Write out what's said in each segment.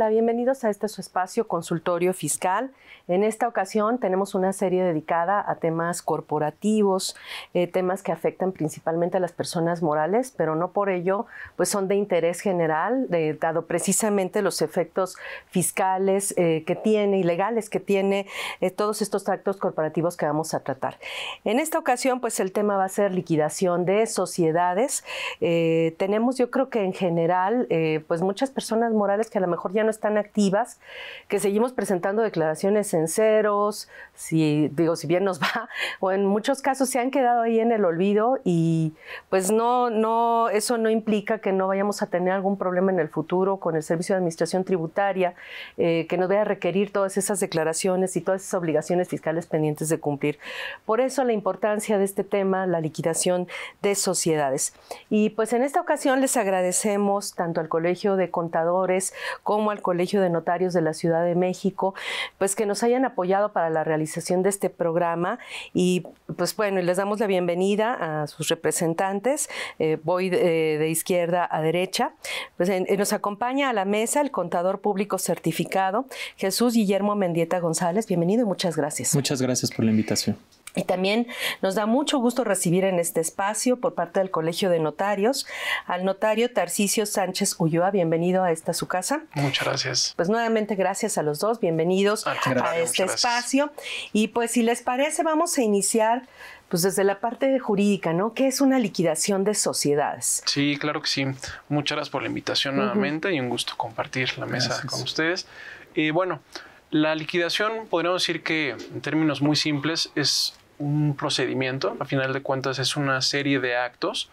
Hola, bienvenidos a este su espacio consultorio fiscal. En esta ocasión tenemos una serie dedicada a temas corporativos, eh, temas que afectan principalmente a las personas morales, pero no por ello, pues son de interés general, dado precisamente los efectos fiscales eh, que tiene y legales que tiene eh, todos estos actos corporativos que vamos a tratar. En esta ocasión, pues el tema va a ser liquidación de sociedades. tenemos, yo creo que en general, pues muchas personas morales que a lo mejor ya no están activas, que seguimos presentando declaraciones en ceros, si digo, si bien nos va, o en muchos casos se han quedado ahí en el olvido y pues no, no, eso no implica que no vayamos a tener algún problema en el futuro con el Servicio de Administración Tributaria, eh, que nos vaya a requerir todas esas declaraciones y todas esas obligaciones fiscales pendientes de cumplir. Por eso la importancia de este tema, la liquidación de sociedades. Y pues en esta ocasión les agradecemos tanto al Colegio de Contadores como al Colegio de Notarios de la Ciudad de México, pues que nos hayan apoyado para la realización de este programa y pues bueno, les damos la bienvenida a sus representantes. Eh, voy eh, de, izquierda a derecha. Pues, eh, nos acompaña a la mesa el contador público certificado Jesús Guillermo Mendieta González. Bienvenido y muchas gracias. Muchas gracias por la invitación. Y también nos da mucho gusto recibir en este espacio por parte del Colegio de Notarios al notario Tarcisio Sánchez Ulloa. Bienvenido a esta su casa. Muchas gracias. Pues nuevamente gracias a los dos. Bienvenidos ah, a, este espacio. Y pues si les parece vamos a iniciar pues desde la parte jurídica, ¿no? ¿Qué es una liquidación de sociedades? Sí, claro que sí. Muchas gracias por la invitación nuevamente y un gusto compartir la mesa con ustedes. Y bueno, la liquidación, podríamos decir que en términos muy simples, es un procedimiento, a final de cuentas es una serie de actos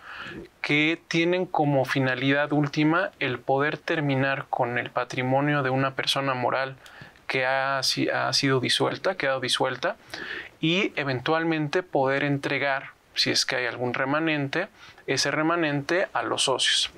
que tienen como finalidad última el poder terminar con el patrimonio de una persona moral que ha, sido disuelta, quedado disuelta, y eventualmente poder entregar, si es que hay algún remanente, ese remanente a los socios.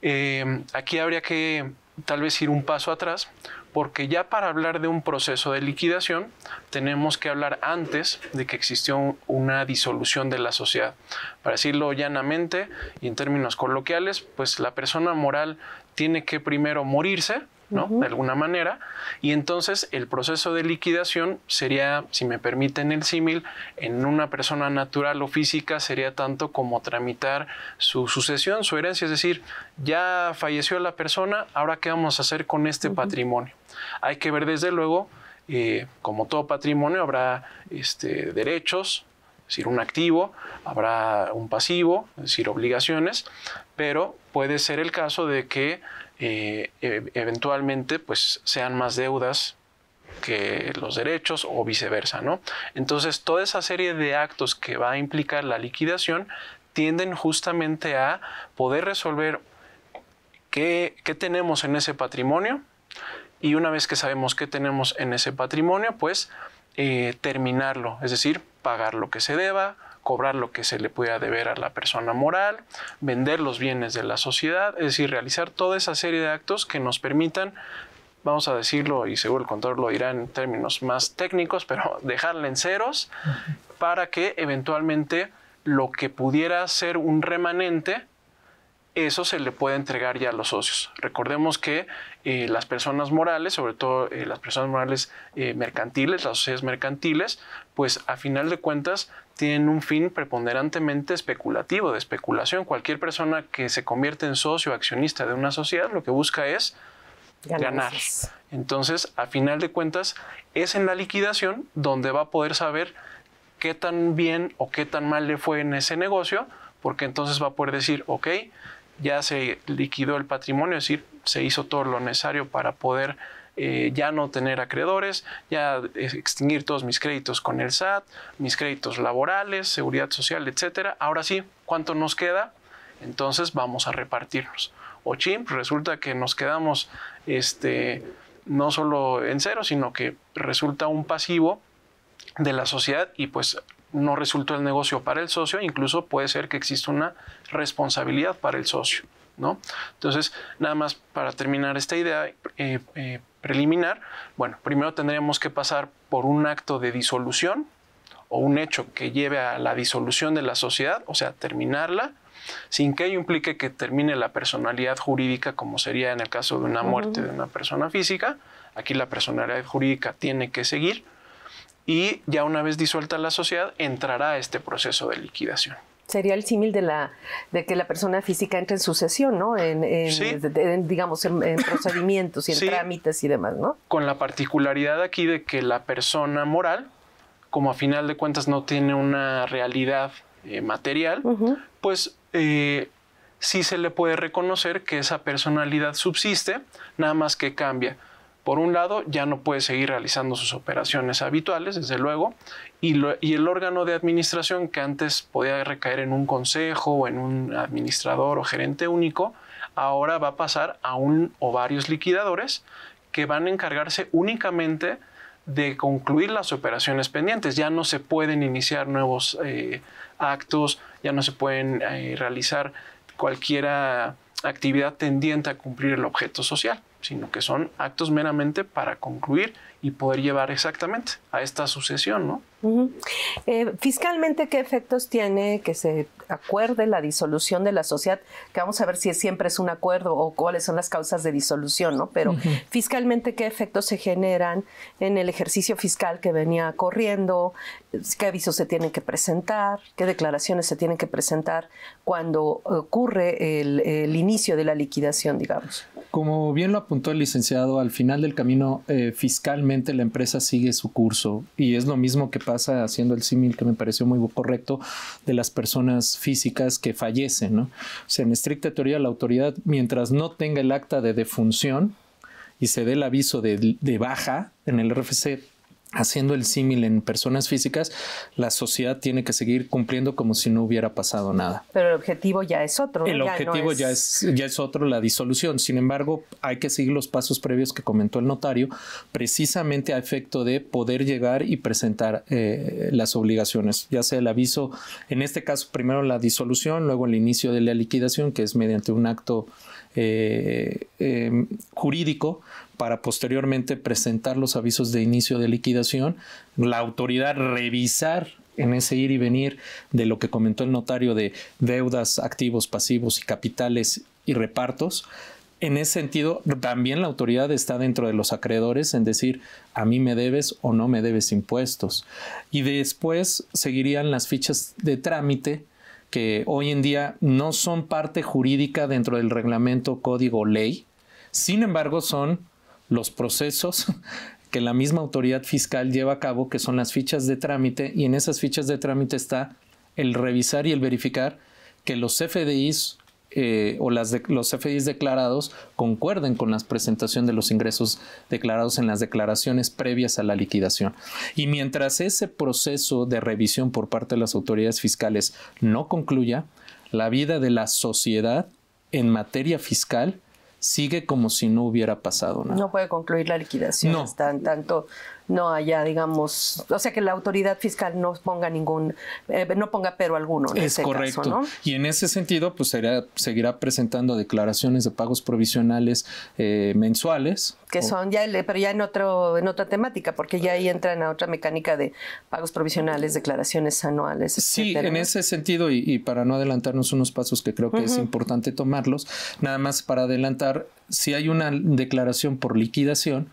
Eh, aquí habría que tal vez ir un paso atrás porque ya para hablar de un proceso de liquidación tenemos que hablar antes de que existió una disolución de la sociedad. Para decirlo llanamente y en términos coloquiales, pues la persona moral tiene que primero morirse de alguna manera. Y entonces el proceso de liquidación sería, si me permiten el símil, en una persona natural o física sería tanto como tramitar su sucesión, su herencia, es decir, ya falleció la persona, ahora qué vamos a hacer con este patrimonio. Hay que ver desde luego, eh, como todo patrimonio, habrá este, derechos, es decir, un activo, habrá un pasivo, es decir, obligaciones, pero puede ser el caso de que eh, e, eventualmente pues sean más deudas que los derechos o viceversa, ¿no? Entonces, toda esa serie de actos que va a implicar la liquidación tienden justamente a poder resolver qué, tenemos en ese patrimonio y una vez que sabemos qué tenemos en ese patrimonio, pues eh, terminarlo, es decir, pagar lo que se deba, cobrar lo que se le pueda deber a la persona moral, vender los bienes de la sociedad, es decir, realizar toda esa serie de actos que nos permitan vamos a decirlo, y seguro el contador lo dirá en términos más técnicos, pero dejarla en ceros para que eventualmente lo que pudiera ser un remanente eso se le puede entregar ya a los socios. Recordemos que eh, las personas morales, sobre todo eh, las personas morales eh, mercantiles, las sociedades mercantiles, pues a final de cuentas tienen un fin preponderantemente especulativo, de especulación. Cualquier persona que se convierte en socio accionista de una sociedad lo que busca es ganar. Entonces, a final de cuentas, es en la liquidación donde va a poder saber qué tan bien o qué tan mal le fue en ese negocio, porque entonces va a poder decir, ok, ya se liquidó el patrimonio, es decir, se hizo todo lo necesario para poder eh, ya no tener acreedores, ya extinguir todos mis créditos con el SAT, mis créditos laborales, seguridad social, etc. Ahora sí, ¿cuánto nos queda? Entonces vamos a repartirnos. O chimp, resulta que nos quedamos este, no solo en cero, sino que resulta un pasivo de la sociedad y pues no resultó el negocio para el socio, incluso puede ser que exista una responsabilidad para el socio. ¿no? Entonces, nada más para terminar esta idea eh, eh, preliminar, bueno, primero tendríamos que pasar por un acto de disolución o un hecho que lleve a la disolución de la sociedad, o sea, terminarla, sin que ello implique que termine la personalidad jurídica como sería en el caso de una muerte de una persona física. Aquí la personalidad jurídica tiene que seguir y ya una vez disuelta la sociedad entrará a este proceso de liquidación. Sería el símil de la de que la persona física entra en sucesión, ¿no? En, digamos, en, procedimientos y en trámites y demás, ¿no? Con la particularidad aquí de que la persona moral, como a final de cuentas no tiene una realidad eh, material, pues eh, sí se le puede reconocer que esa personalidad subsiste, nada más que cambia por un lado, ya no puede seguir realizando sus operaciones habituales, desde luego, y, el órgano de administración que antes podía recaer en un consejo o en un administrador o gerente único, ahora va a pasar a un o varios liquidadores que van a encargarse únicamente de concluir las operaciones pendientes. Ya no se pueden iniciar nuevos eh, actos, ya no se pueden eh, realizar cualquiera actividad tendiente a cumplir el objeto social sino que son actos meramente para concluir y poder llevar exactamente a esta sucesión, ¿no? Eh, fiscalmente, ¿qué efectos tiene que se acuerde la disolución de la sociedad? Que vamos a ver si siempre es un acuerdo o cuáles son las causas de disolución, ¿no? Pero fiscalmente, ¿qué efectos se generan en el ejercicio fiscal que venía corriendo? ¿Qué avisos se tienen que presentar? ¿Qué declaraciones se tienen que presentar cuando ocurre el, inicio de la liquidación, digamos? Como bien lo apuntó el licenciado, al final del camino eh, fiscalmente la empresa sigue su curso y es lo mismo que pasa, haciendo el símil que me pareció muy correcto, de las personas físicas que fallecen. ¿no? O sea, en estricta teoría, la autoridad, mientras no tenga el acta de defunción y se dé el aviso de, de baja en el RFC haciendo el símil en personas físicas, la sociedad tiene que seguir cumpliendo como si no hubiera pasado nada. Pero el objetivo ya es otro. El objetivo Ya, es, ya es otro, la disolución. Sin embargo, hay que seguir los pasos previos que comentó el notario, precisamente a efecto de poder llegar y presentar eh, las obligaciones, ya sea el aviso, en este caso primero la disolución, luego el inicio de la liquidación, que es mediante un acto eh, eh, jurídico, para posteriormente presentar los avisos de inicio de liquidación, la autoridad revisar en ese ir y venir de lo que comentó el notario de deudas, activos, pasivos y capitales y repartos. En ese sentido, también la autoridad está dentro de los acreedores en decir, a mí me debes o no me debes impuestos. Y después seguirían las fichas de trámite que hoy en día no son parte jurídica dentro del reglamento, código, ley. Sin embargo, son los procesos que la misma autoridad fiscal lleva a cabo, que son las fichas de trámite, y en esas fichas de trámite está el revisar y el verificar que los FDIs eh, o las los FDIs declarados concuerden con la presentación de los ingresos declarados en las declaraciones previas a la liquidación. Y mientras ese proceso de revisión por parte de las autoridades fiscales no concluya, la vida de la sociedad en materia fiscal sigue como si no hubiera pasado nada. No puede concluir la liquidación no. tanto no haya, digamos, o sea, que la autoridad fiscal no ponga ningún, eh, no ponga pero alguno. es este correcto. Y en ese sentido, pues será, seguirá presentando declaraciones de pagos provisionales eh, mensuales. Que son ya, pero ya en otro, en otra temática, porque ya ahí entran a otra mecánica de pagos provisionales, declaraciones anuales. Sí, en ese sentido y, para no adelantarnos unos pasos que creo que es importante tomarlos, nada más para adelantar, si hay una declaración por liquidación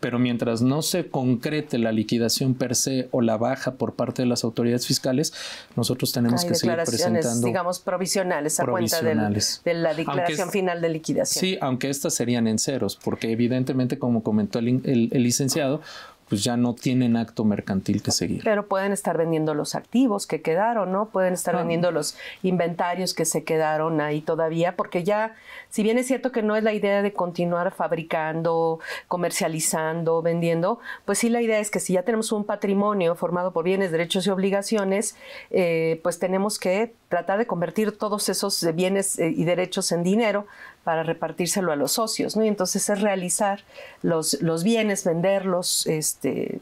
pero mientras no se concrete la liquidación per se o la baja por parte de las autoridades fiscales, nosotros tenemos que seguir presentando. digamos, provisionales a cuenta de la declaración final de liquidación. Sí, aunque estas serían en ceros, porque evidentemente, como comentó el licenciado, pues ya no tienen acto mercantil que seguir. Pero pueden estar vendiendo los activos que quedaron, ¿no? Pueden estar vendiendo los inventarios que se quedaron ahí todavía, porque ya, si bien es cierto que no es la idea de continuar fabricando, comercializando, vendiendo, pues sí la idea es que si ya tenemos un patrimonio formado por bienes, derechos y obligaciones, eh, pues tenemos que tratar de convertir todos esos bienes eh, y derechos en dinero para repartírselo a los socios, ¿no? Y entonces es realizar los, los bienes, venderlos, este,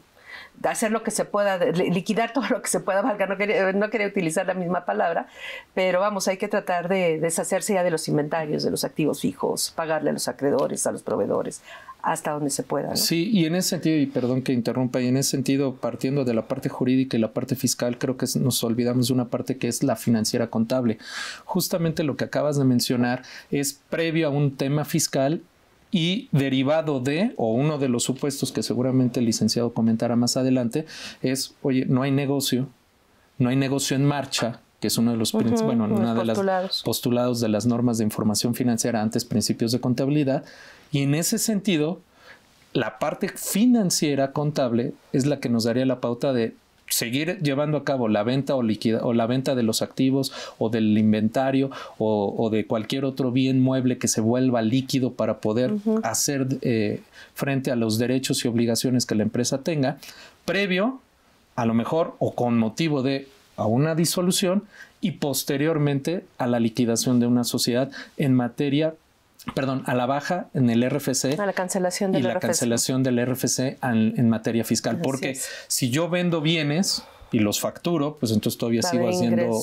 hacer lo que se pueda, liquidar todo lo que se pueda, valga, no no quería utilizar la misma palabra, pero vamos, hay que tratar de deshacerse ya de los inventarios, de los activos fijos, pagarle a los acreedores, a los proveedores, hasta donde se pueda. Sí, y en ese sentido, y perdón que interrumpa, y en ese sentido, partiendo de la parte jurídica y la parte fiscal, creo que nos olvidamos de una parte que es la financiera contable. Justamente lo que acabas de mencionar es previo a un tema fiscal y derivado de, o uno de los supuestos que seguramente el licenciado comentará más adelante, es, oye, no hay negocio, no hay negocio en marcha, que es uno de los, bueno, una de postulados. postulados de las normas de información financiera antes principios de contabilidad. Y en ese sentido, la parte financiera contable es la que nos daría la pauta de seguir llevando a cabo la venta o, la venta de los activos o del inventario o, de cualquier otro bien mueble que se vuelva líquido para poder hacer eh, frente a los derechos y obligaciones que la empresa tenga, previo a lo mejor o con motivo de a una disolución y posteriormente a la liquidación de una sociedad en materia perdón, a la baja en el RFC. A la cancelación del y la cancelación del RFC en, materia fiscal. porque si yo vendo bienes y los facturo, pues entonces todavía sigo haciendo...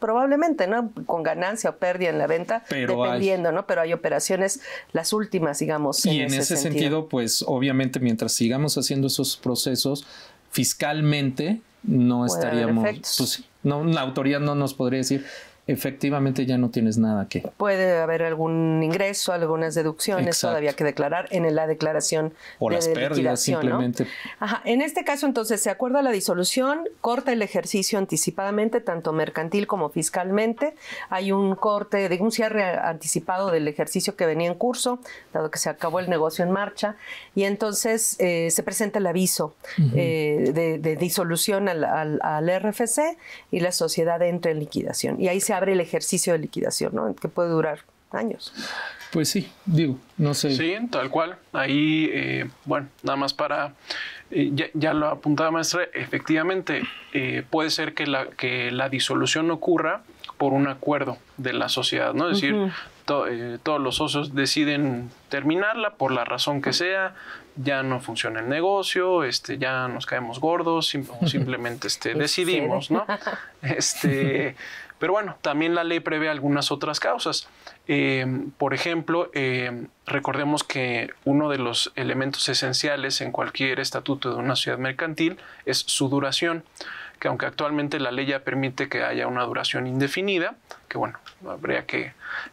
probablemente, ¿no? Con ganancia o pérdida en la venta, Pero dependiendo, ¿no? Pero hay operaciones, las últimas, digamos. Y en, ese, sentido, pues obviamente mientras sigamos haciendo esos procesos fiscalmente, no estaríamos, pues, no, la autoridad no nos podría decir efectivamente ya no tienes nada que. Puede haber algún ingreso, algunas deducciones todavía que declarar en la declaración o de las simplemente. Ajá. En este caso, entonces, se acuerda la disolución, corta el ejercicio anticipadamente, tanto mercantil como fiscalmente. Hay un corte, de un cierre anticipado del ejercicio que venía en curso, dado que se acabó el negocio en marcha, y entonces eh, se presenta el aviso eh, de, disolución al, al RFC y la sociedad entra en liquidación. Y ahí se abre el ejercicio de liquidación, ¿no? Que puede durar años. Pues sí, digo, no sé. Sí, tal cual. Ahí, eh, bueno, nada más para, eh, ya, lo apuntaba maestra, efectivamente eh, puede ser que la, que la disolución ocurra por un acuerdo de la sociedad, ¿no? Es decir, todos los socios deciden terminarla por la razón que sea, ya no funciona el negocio, este, ya nos caemos gordos, simplemente este, decidimos, ¿no? Este, pero bueno, también la ley prevé algunas otras causas. Eh, por ejemplo, eh, recordemos que uno de los elementos esenciales en cualquier estatuto de una ciudad mercantil es su duración, que aunque actualmente la ley ya permite que haya una duración indefinida, que bueno, habría que,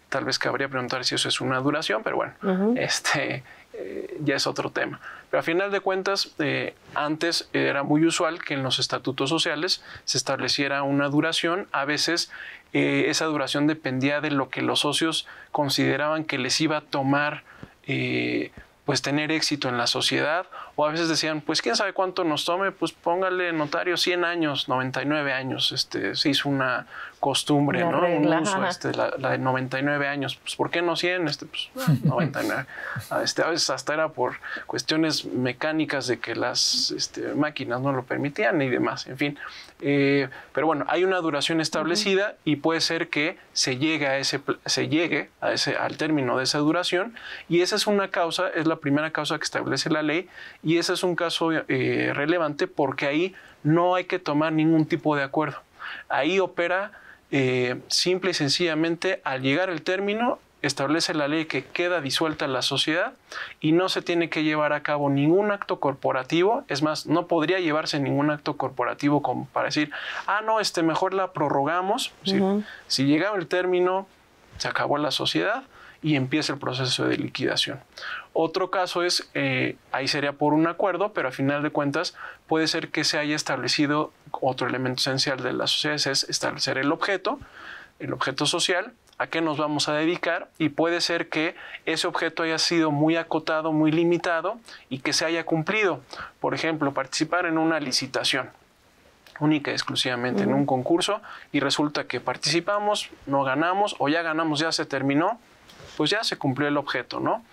tal vez cabría preguntar si eso es una duración, pero bueno, este eh, ya es otro tema. Pero a final de cuentas, eh, antes era muy usual que en los estatutos sociales se estableciera una duración. A veces eh, esa duración dependía de lo que los socios consideraban que les iba a tomar eh, pues tener éxito en la sociedad o a veces decían, pues quién sabe cuánto nos tome, pues póngale notario 100 años, 99 años, este, se hizo una costumbre, ¿no? un uso, este, la, de 99 años, pues ¿por qué no 100? Este, pues 99. Este, a veces hasta era por cuestiones mecánicas de que las este, máquinas no lo permitían y demás, en fin. Eh, pero bueno, hay una duración establecida y puede ser que se llegue, a ese, se llegue a ese, al término de esa duración y esa es una causa, es la primera causa que establece la ley y ese es un caso eh, relevante porque ahí no hay que tomar ningún tipo de acuerdo. Ahí opera eh, simple y sencillamente al llegar el término establece la ley que queda disuelta la sociedad y no se tiene que llevar a cabo ningún acto corporativo, es más, no podría llevarse ningún acto corporativo como para decir, ah, no, este mejor la prorrogamos, si, llegaba el término, se acabó la sociedad y empieza el proceso de liquidación. Otro caso es, eh, ahí sería por un acuerdo, pero a final de cuentas puede ser que se haya establecido otro elemento esencial de la sociedad, es establecer el objeto, el objeto social, a qué nos vamos a dedicar y puede ser que ese objeto haya sido muy acotado, muy limitado y que se haya cumplido. Por ejemplo, participar en una licitación única y exclusivamente en un concurso y resulta que participamos, no ganamos o ya ganamos, ya se terminó, pues ya se cumplió el objeto, ¿no?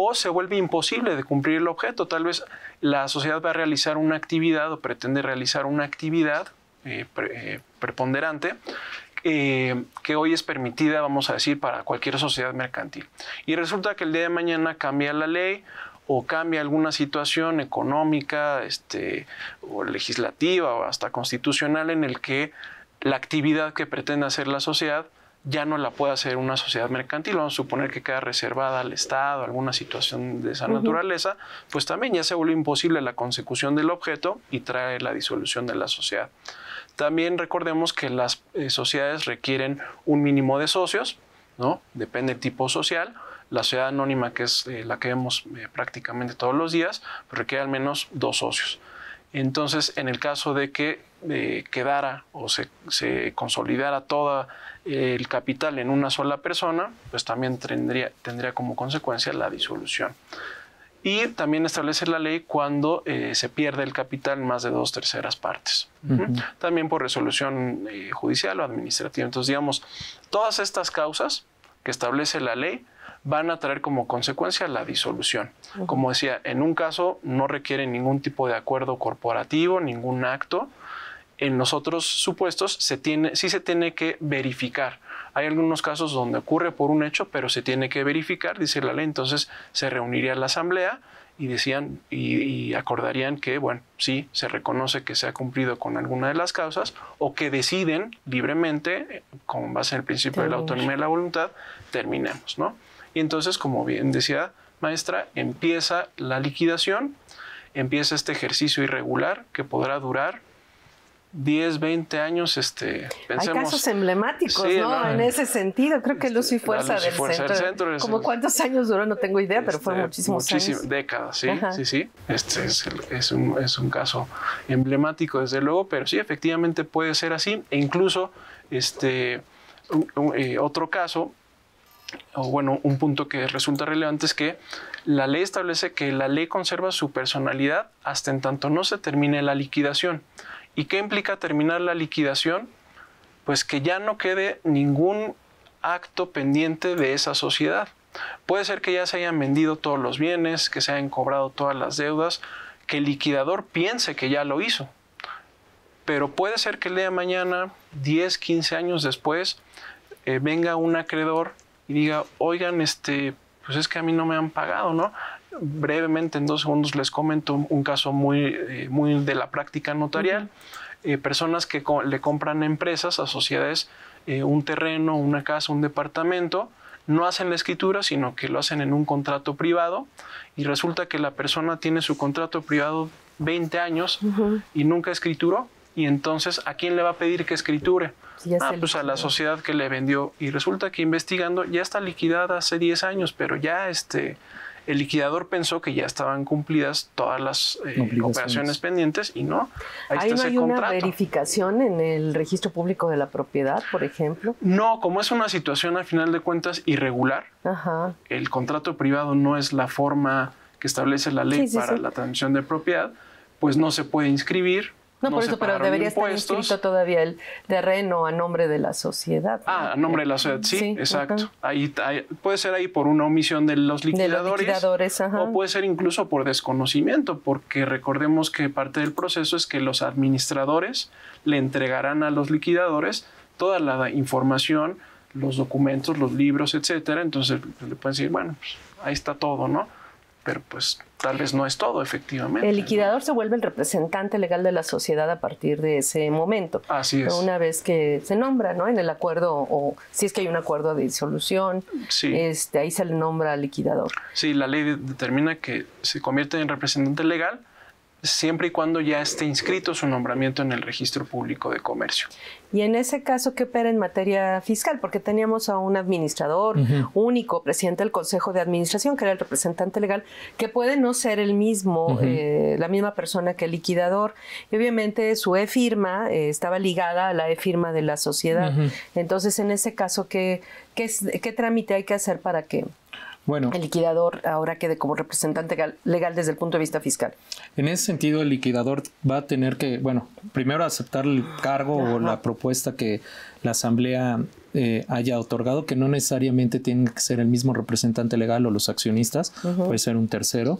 o se vuelve imposible de cumplir el objeto. Tal vez la sociedad va a realizar una actividad o pretende realizar una actividad eh, eh, preponderante eh, que hoy es permitida, vamos a decir, para cualquier sociedad mercantil. Y resulta que el día de mañana cambia la ley o cambia alguna situación económica, este, o legislativa, o hasta constitucional, en el que la actividad que pretende hacer la sociedad ya no la puede hacer una sociedad mercantil, vamos a suponer que queda reservada al Estado, alguna situación de esa naturaleza, pues también ya se vuelve imposible la consecución del objeto y trae la disolución de la sociedad. También recordemos que las eh, sociedades requieren un mínimo de socios, ¿no? Depende del tipo social. La sociedad anónima, que es eh, la que vemos eh, prácticamente todos los días, requiere al menos dos socios. Entonces, en el caso de que quedara o se, consolidara todo el capital en una sola persona, pues también tendría, tendría como consecuencia la disolución. Y también establece la ley cuando eh, se pierde el capital más de dos terceras partes. También por resolución eh, judicial o administrativa. Entonces, digamos, todas estas causas que establece la ley van a traer como consecuencia la disolución. Como decía, en un caso no requiere ningún tipo de acuerdo corporativo, ningún acto, en los otros supuestos se sí se tiene que verificar. Hay algunos casos donde ocurre por un hecho, pero se tiene que verificar, dice la ley. Entonces se reuniría la asamblea y decían y, acordarían que, bueno, sí, se reconoce que se ha cumplido con alguna de las causas o que deciden libremente, con base en el principio de la autonomía de la voluntad, terminemos, ¿no? Y entonces, como bien decía maestra, empieza la liquidación, empieza este ejercicio irregular que podrá durar 10, 20 años, este, Hay casos emblemáticos, ¿no? En ese sentido, creo que Luz este, Fuerza, luz y fuerza centro, del, Como cuántos años duró, no tengo idea, pero fue este, muchísimos años. décadas, sí, sí, sí. Este es, un, caso emblemático, desde luego, pero sí, efectivamente puede ser así. E incluso, este, eh, otro caso, o bueno, un punto que resulta relevante es que la ley establece que la ley conserva su personalidad hasta en tanto no se termine la liquidación. ¿Y qué implica terminar la liquidación? Pues que ya no quede ningún acto pendiente de esa sociedad. Puede ser que ya se hayan vendido todos los bienes, que se hayan cobrado todas las deudas, que el liquidador piense que ya lo hizo. Pero puede ser que lea mañana, 10, 15 años después, eh, venga un acreedor y diga, oigan, este, pues es que a mí no me han pagado, ¿no? brevemente, en dos segundos, les comento un caso muy, eh, muy de la práctica notarial. Eh, personas que le compran a empresas, a sociedades, eh, un terreno, una casa, un departamento, no hacen la escritura, sino que lo hacen en un contrato privado y resulta que la persona tiene su contrato privado 20 años y nunca escrituró. Y entonces, ¿a quién le va a pedir que escriture? Ah, pues a la sociedad que le vendió. Y resulta que investigando ya está liquidada hace 10 años, pero ya este, el liquidador pensó que ya estaban cumplidas todas las eh, operaciones pendientes y no. hay una verificación en el registro público de la propiedad, por ejemplo. No, como es una situación al final de cuentas irregular, el contrato privado no es la forma que establece la ley para la transmisión de propiedad, pues no se puede inscribir, no, por eso, pero debería estar inscrito todavía el terreno a nombre de la sociedad. Ah, a nombre de la sociedad, sí, exacto. ahí, puede ser ahí por una omisión de los liquidadores, de o puede ser incluso por desconocimiento, porque recordemos que parte del proceso es que los administradores le entregarán a los liquidadores toda la información, los documentos, los libros, etcétera. Entonces pues, le pueden decir, bueno, pues, ahí está todo, ¿no? Pero pues tal vez no es todo, efectivamente. El liquidador se vuelve el representante legal de la sociedad a partir de ese momento. Así es. Una vez que se nombra, ¿no? En el acuerdo, o si es que hay un acuerdo de disolución, este, ahí se le nombra liquidador. Sí, la ley determina que se convierte en representante legal siempre y cuando ya esté inscrito su nombramiento en el registro público de comercio. Y en ese caso, ¿qué opera en materia fiscal? Porque teníamos a un administrador único, presidente del Consejo de Administración, que era el representante legal, que puede no ser el mismo, eh, la misma persona que el liquidador. Y obviamente su e-firma eh, estaba ligada a la e-firma de la sociedad. Entonces, en ese caso, ¿qué, qué, qué trámite hay que hacer para que bueno. El liquidador ahora quede como representante legal desde el punto de vista fiscal. En ese sentido, el liquidador va a tener que, bueno, primero aceptar el ah, cargo o la propuesta que la Asamblea eh, haya otorgado, que no necesariamente tiene que ser el mismo representante legal o los accionistas, puede ser un tercero.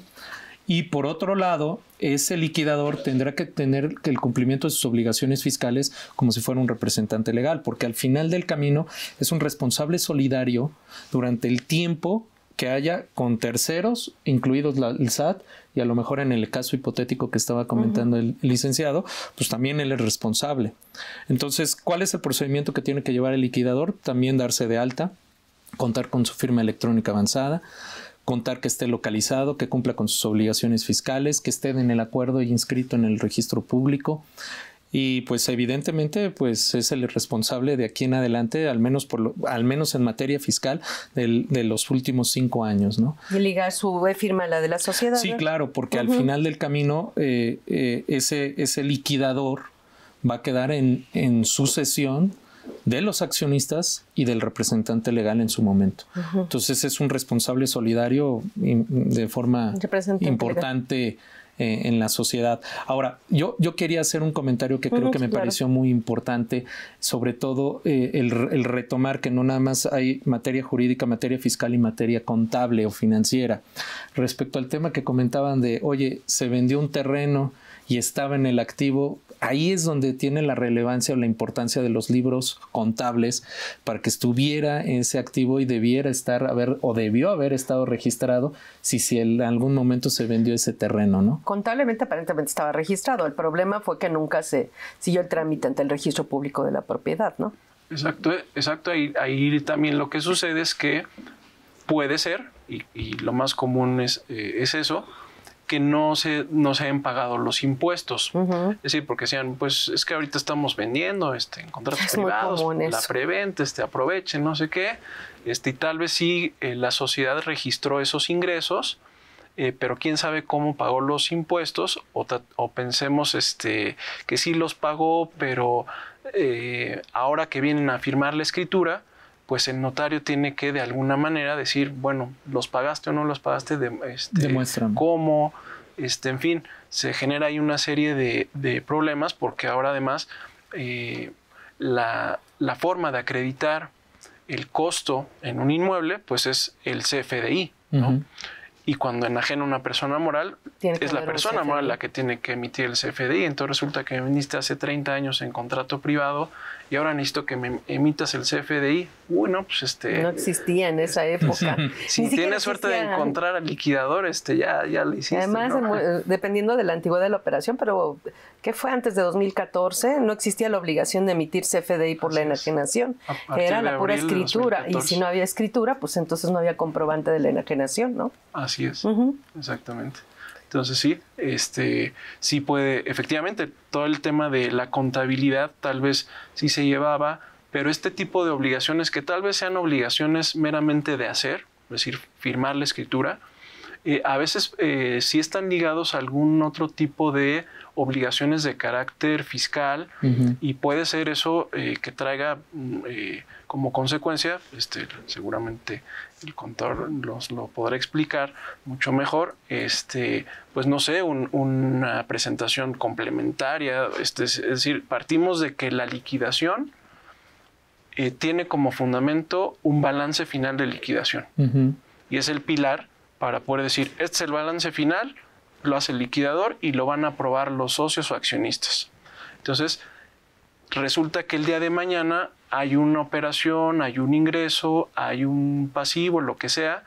Y por otro lado, ese liquidador tendrá que tener el cumplimiento de sus obligaciones fiscales como si fuera un representante legal, porque al final del camino es un responsable solidario durante el tiempo que haya con terceros, incluidos el SAT, y a lo mejor en el caso hipotético que estaba comentando el licenciado, pues también él es responsable. Entonces, ¿cuál es el procedimiento que tiene que llevar el liquidador? También darse de alta, contar con su firma electrónica avanzada, contar que esté localizado, que cumpla con sus obligaciones fiscales, que esté en el acuerdo y inscrito en el registro público, y pues evidentemente pues es el responsable de aquí en adelante, al menos, por al menos en materia fiscal de los últimos cinco años. ¿no? Y liga su firma a la de la sociedad. Sí, claro, porque al final del camino eh, eh, ese, ese liquidador va a quedar en, sucesión de los accionistas y del representante legal en su momento. Entonces es un responsable solidario de forma importante eh, en la sociedad. Ahora, yo, yo quería hacer un comentario que creo que me pareció muy importante, sobre todo eh, el, el, retomar que no nada más hay materia jurídica, materia fiscal y materia contable o financiera. Respecto al tema que comentaban de, oye, se vendió un terreno y estaba en el activo ahí es donde tiene la relevancia o la importancia de los libros contables para que estuviera ese activo y debiera estar o debió haber estado registrado si, si en algún momento se vendió ese terreno, ¿no? Contablemente aparentemente estaba registrado. El problema fue que nunca se siguió el trámite ante el registro público de la propiedad, ¿no? Exacto, exacto. Ahí, ahí también lo que sucede es que puede ser, y, lo más común es, eh, es eso, que no se, no se han pagado los impuestos. Es decir, porque sean, pues es que ahorita estamos vendiendo este, en contratos privados, la preventa, este, aprovechen, no sé qué. Este, y tal vez sí eh, la sociedad registró esos ingresos, eh, pero quién sabe cómo pagó los impuestos o, pensemos este, que sí los pagó, pero eh, ahora que vienen a firmar la escritura, pues el notario tiene que de alguna manera decir, bueno, los pagaste o no los pagaste, de, este, cómo, este, en fin, se genera ahí una serie de, problemas porque ahora además eh, la, forma de acreditar el costo en un inmueble, pues es el CFDI, ¿no? Y cuando enajena una persona moral, es la persona moral la que tiene que emitir el CFDI. Entonces resulta que viniste hace 30 años en contrato privado y ahora necesito que me emitas el CFDI. Bueno, pues este... No existía en esa eh, época. si tienes suerte de encontrar al liquidador, este, ya, ya hiciste. Además, dependiendo de la antigüedad de la operación, pero ¿qué fue antes de 2014? No existía la obligación de emitir CFDI por la enajenación. Era la pura escritura. Y si no había escritura, pues entonces no había comprobante de la enajenación, ¿no? Así es. Exactamente. Entonces sí, este, sí puede, efectivamente, todo el tema de la contabilidad tal vez sí se llevaba, pero este tipo de obligaciones que tal vez sean obligaciones meramente de hacer, es decir, firmar la escritura, eh, a veces eh, sí están ligados a algún otro tipo de obligaciones de carácter fiscal y puede ser eso eh, que traiga mm, como consecuencia, este, seguramente el contador los, lo podrá explicar mucho mejor, este, pues no sé, una presentación complementaria, este, es decir, partimos de que la liquidación eh, tiene como fundamento un balance final de liquidación y es el pilar para poder decir, este es el balance final, lo hace el liquidador y lo van a aprobar los socios o accionistas. Entonces, resulta que el día de mañana hay una operación, hay un ingreso, hay un pasivo, lo que sea,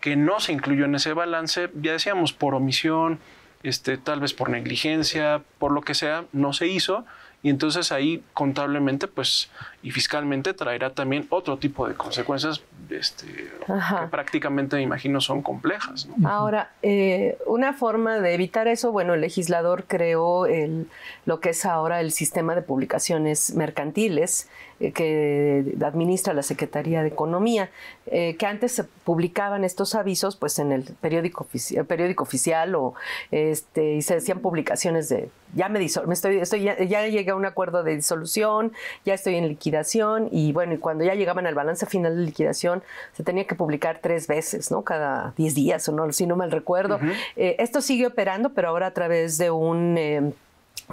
que no se incluyó en ese balance, ya decíamos, por omisión, este, tal vez por negligencia, por lo que sea, no se hizo. Y entonces ahí contablemente pues, y fiscalmente traerá también otro tipo de consecuencias este, que prácticamente me imagino son complejas. Ahora, eh, una forma de evitar eso, bueno, el legislador creó el, lo que es ahora el sistema de publicaciones mercantiles, eh, que administra la Secretaría de Economía, eh, que antes se publicaban estos avisos pues en el periódico, periódico oficial o este, y se hacían publicaciones de ya me, me estoy, estoy ya, llegué a un acuerdo de disolución, ya estoy en liquidación y bueno, y cuando ya llegaban al balance final de liquidación se tenía que publicar tres veces, ¿no? Cada diez días o no, si no mal recuerdo. Eh, esto sigue operando, pero ahora a través de un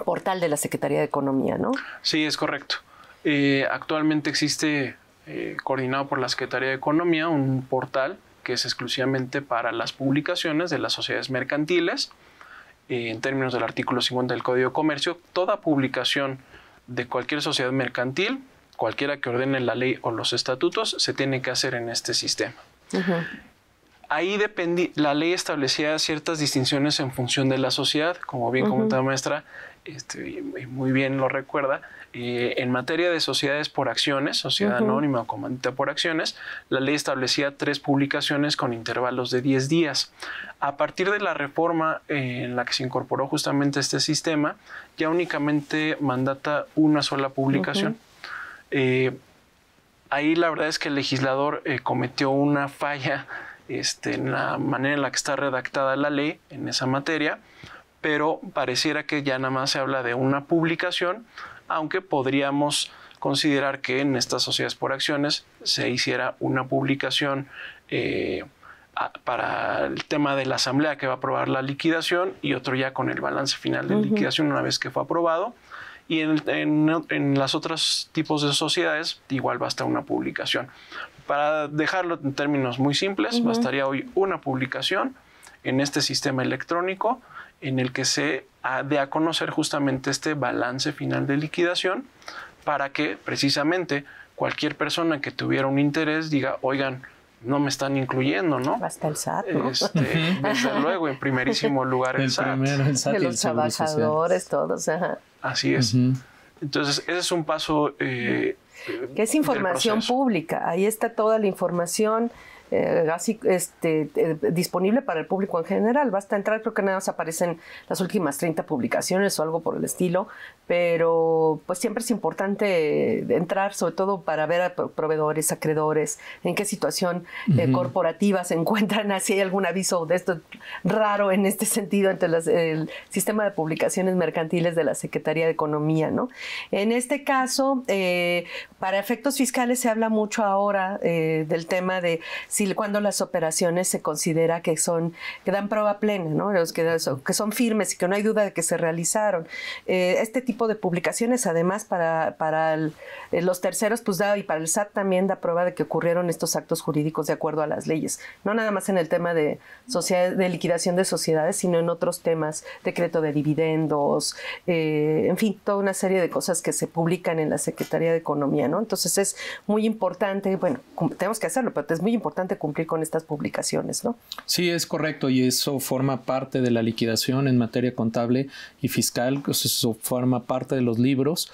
portal de la Secretaría de Economía, ¿no? Sí, es correcto. Eh, actualmente existe, eh, coordinado por la Secretaría de Economía, un portal que es exclusivamente para las publicaciones de las sociedades mercantiles. Eh, en términos del artículo 50 del Código de Comercio, toda publicación de cualquier sociedad mercantil, cualquiera que ordene la ley o los estatutos, se tiene que hacer en este sistema. Ahí depende, la ley establecía ciertas distinciones en función de la sociedad, como bien uh maestra, este, muy bien lo recuerda, eh, en materia de sociedades por acciones, sociedad anónima o comandita por acciones, la ley establecía tres publicaciones con intervalos de 10 días. A partir de la reforma eh, en la que se incorporó justamente este sistema, ya únicamente mandata una sola publicación. Eh, ahí la verdad es que el legislador cometió una falla este, en la manera en la que está redactada la ley en esa materia, pero pareciera que ya nada más se habla de una publicación aunque podríamos considerar que en estas sociedades por acciones se hiciera una publicación eh, para el tema de la asamblea que va a aprobar la liquidación y otro ya con el balance final de liquidación una vez que fue aprobado. Y en, las otras tipos de sociedades igual basta una publicación. Para dejarlo en términos muy simples, bastaría hoy una publicación en este sistema electrónico en el que se de a conocer justamente este balance final de liquidación para que precisamente cualquier persona que tuviera un interés diga, oigan, no me están incluyendo, ¿no? Hasta el SAT, este, luego, en primerísimo lugar el, SAT. de los trabajadores, todos. Así es. Entonces, ese es un paso... Eh, que es información pública, ahí está toda la información eh, así este, eh, disponible para el público en general. Basta entrar, creo que nada más aparecen las últimas 30 publicaciones o algo por el estilo, pero pues siempre es importante entrar, sobre todo para ver a proveedores, acreedores, en qué situación eh, corporativa se encuentran, si hay algún aviso de esto raro en este sentido entre el sistema de publicaciones mercantiles de la Secretaría de Economía. ¿no? En este caso, para efectos fiscales se habla mucho ahora del tema de si cuando las operaciones se considera que son, que dan prueba plena, que, son firmes y que no hay duda de que se realizaron. Eh, este tipo de publicaciones, además, para, eh, los terceros, pues da, y para el SAT también da prueba de que ocurrieron estos actos jurídicos de acuerdo a las leyes. No nada más en el tema de, de liquidación de sociedades, sino en otros temas, decreto de dividendos, eh, en fin, toda una serie de cosas que se publican en la Secretaría de Economía, Entonces es muy importante, bueno, tenemos que hacerlo, pero es muy importante cumplir con estas publicaciones, ¿no? Sí, es correcto y eso forma parte de la liquidación en materia contable y fiscal, eso forma parte de los libros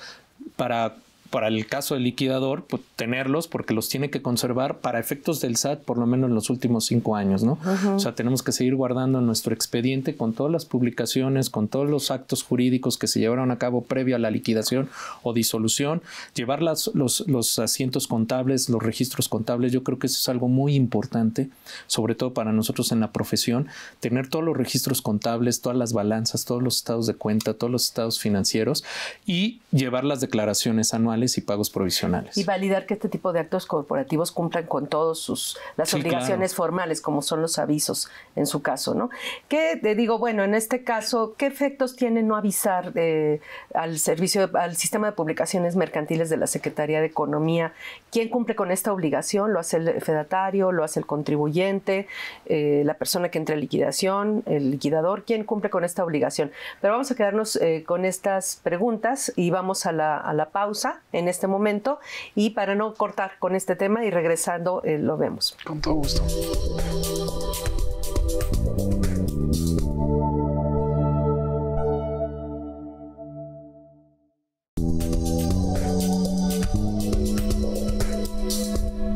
para para el caso del liquidador, pues, tenerlos porque los tiene que conservar para efectos del SAT por lo menos en los últimos cinco años, ¿no? O sea, tenemos que seguir guardando nuestro expediente con todas las publicaciones, con todos los actos jurídicos que se llevaron a cabo previo a la liquidación o disolución, llevar los, los asientos contables, los registros contables, yo creo que eso es algo muy importante, sobre todo para nosotros en la profesión, tener todos los registros contables, todas las balanzas, todos los estados de cuenta, todos los estados financieros y llevar las declaraciones anuales y pagos provisionales. Y validar que este tipo de actos corporativos cumplan con todas sus las obligaciones formales, como son los avisos en su caso, ¿no? Que te digo, bueno, en este caso, ¿qué efectos tiene no avisar eh, al servicio, al sistema de publicaciones mercantiles de la Secretaría de Economía? ¿Quién cumple con esta obligación? ¿Lo hace el fedatario? ¿Lo hace el contribuyente? Eh, ¿La persona que entra en liquidación? ¿El liquidador? ¿Quién cumple con esta obligación? Pero vamos a quedarnos eh, con estas preguntas y vamos a la, a la pausa en este momento y para no cortar con este tema y regresando eh, lo vemos. Con todo gusto.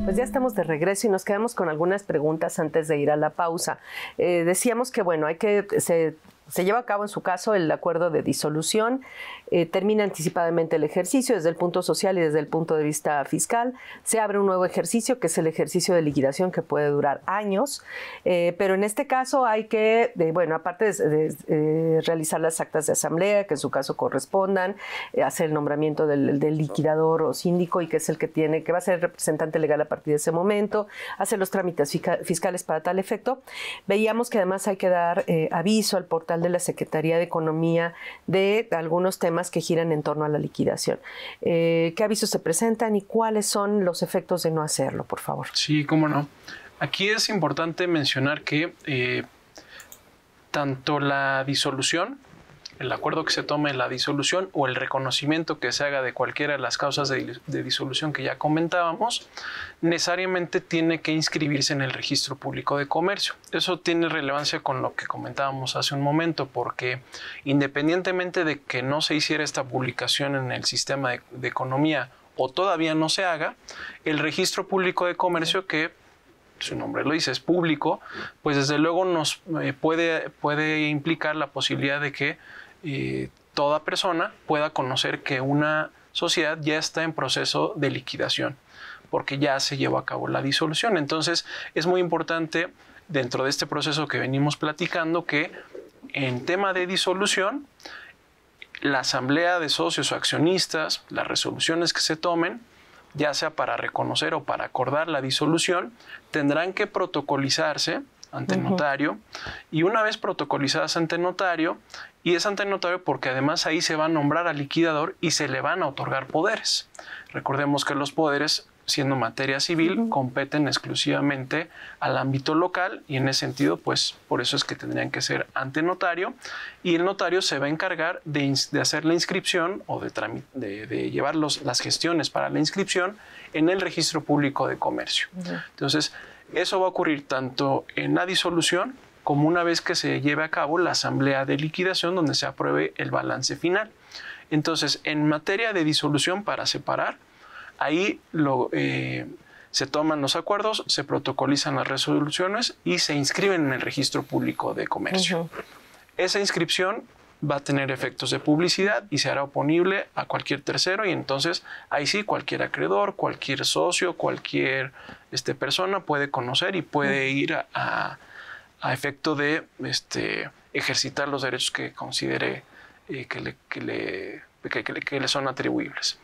Pues ya estamos de regreso y nos quedamos con algunas preguntas antes de ir a la pausa. Eh, decíamos que, bueno, hay que se se lleva a cabo en su caso el acuerdo de disolución, eh, termina anticipadamente el ejercicio desde el punto social y desde el punto de vista fiscal, se abre un nuevo ejercicio que es el ejercicio de liquidación que puede durar años, eh, pero en este caso hay que, bueno, aparte de, realizar las actas de asamblea que en su caso correspondan, eh, hacer el nombramiento del, liquidador o síndico y que es el que tiene, que va a ser el representante legal a partir de ese momento, hacer los trámites fiscales para tal efecto. Veíamos que además hay que dar aviso al portal de la Secretaría de Economía de algunos temas que giran en torno a la liquidación. Eh, ¿Qué avisos se presentan y cuáles son los efectos de no hacerlo, por favor? Sí, cómo no. Aquí es importante mencionar que eh, tanto la disolución el acuerdo que se tome la disolución o el reconocimiento que se haga de cualquiera de las causas de, disolución que ya comentábamos, necesariamente tiene que inscribirse en el registro público de comercio. Eso tiene relevancia con lo que comentábamos hace un momento, porque independientemente de que no se hiciera esta publicación en el sistema de, economía o todavía no se haga, el registro público de comercio que su nombre lo dice, es público, pues desde luego nos eh, puede, puede implicar la posibilidad de que toda persona pueda conocer que una sociedad ya está en proceso de liquidación, porque ya se llevó a cabo la disolución. Entonces, es muy importante dentro de este proceso que venimos platicando que en tema de disolución, la asamblea de socios o accionistas, las resoluciones que se tomen, ya sea para reconocer o para acordar la disolución, tendrán que protocolizarse ante notario y una vez protocolizadas ante notario, y es ante notario porque además ahí se va a nombrar al liquidador y se le van a otorgar poderes. Recordemos que los poderes siendo materia civil, competen exclusivamente al ámbito local y en ese sentido, pues por eso es que tendrían que ser ante notario y el notario se va a encargar de, hacer la inscripción o de, llevar las gestiones para la inscripción en el registro público de comercio. Entonces, eso va a ocurrir tanto en la disolución como una vez que se lleve a cabo la asamblea de liquidación donde se apruebe el balance final. Entonces, en materia de disolución para separar, ahí eh, se toman los acuerdos, se protocolizan las resoluciones y se inscriben en el registro público de comercio. Esa inscripción va a tener efectos de publicidad y se hará oponible a cualquier tercero y entonces ahí sí cualquier acreedor, cualquier socio, cualquier este, persona puede conocer y puede ir a, efecto de este, ejercitar los derechos que considere eh, que, le, le, son atribuibles.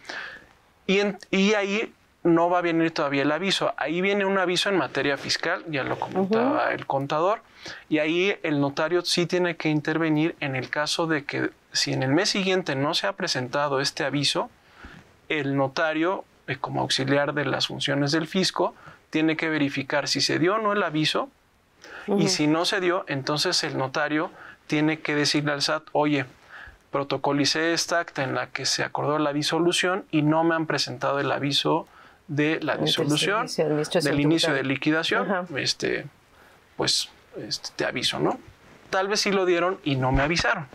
Y, y ahí no va a venir todavía el aviso. Ahí viene un aviso en materia fiscal, ya lo comentaba el contador, y ahí el notario sí tiene que intervenir en el caso de que si en el mes siguiente no se ha presentado este aviso, el notario, eh, como auxiliar de las funciones del fisco, tiene que verificar si se dio o no el aviso, y si no se dio, entonces el notario tiene que decirle al SAT, oye, protocolicé esta acta en la que se acordó la disolución y no me han presentado el aviso de la disolución, del inicio de liquidación, este, pues este, te aviso, ¿no? Tal vez sí lo dieron y no me avisaron,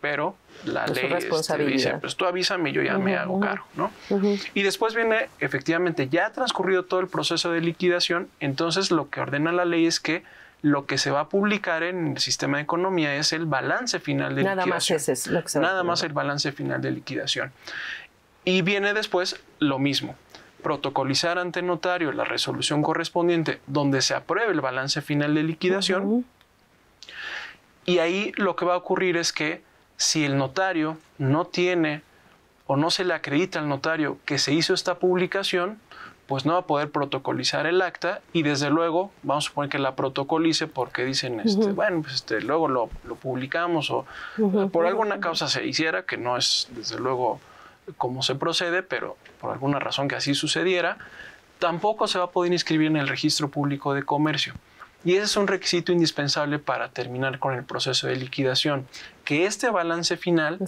pero la pues ley este, dice, pues tú avísame y yo ya me hago cargo ¿no? Y después viene, efectivamente, ya ha transcurrido todo el proceso de liquidación, entonces lo que ordena la ley es que lo que se va a publicar en el sistema de economía es el balance final de Nada Más ese es lo que se Nada más el balance final de liquidación. Y viene después lo mismo, protocolizar ante notario la resolución correspondiente donde se apruebe el balance final de liquidación. Y ahí lo que va a ocurrir es que si el notario no tiene o no se le acredita al notario que se hizo esta publicación, pues no va a poder protocolizar el acta y desde luego vamos a suponer que la protocolice porque dicen, este, bueno, pues este, luego lo, publicamos o por alguna causa se hiciera, que no es desde luego cómo se procede, pero por alguna razón que así sucediera, tampoco se va a poder inscribir en el registro público de comercio. Y ese es un requisito indispensable para terminar con el proceso de liquidación, que este balance final,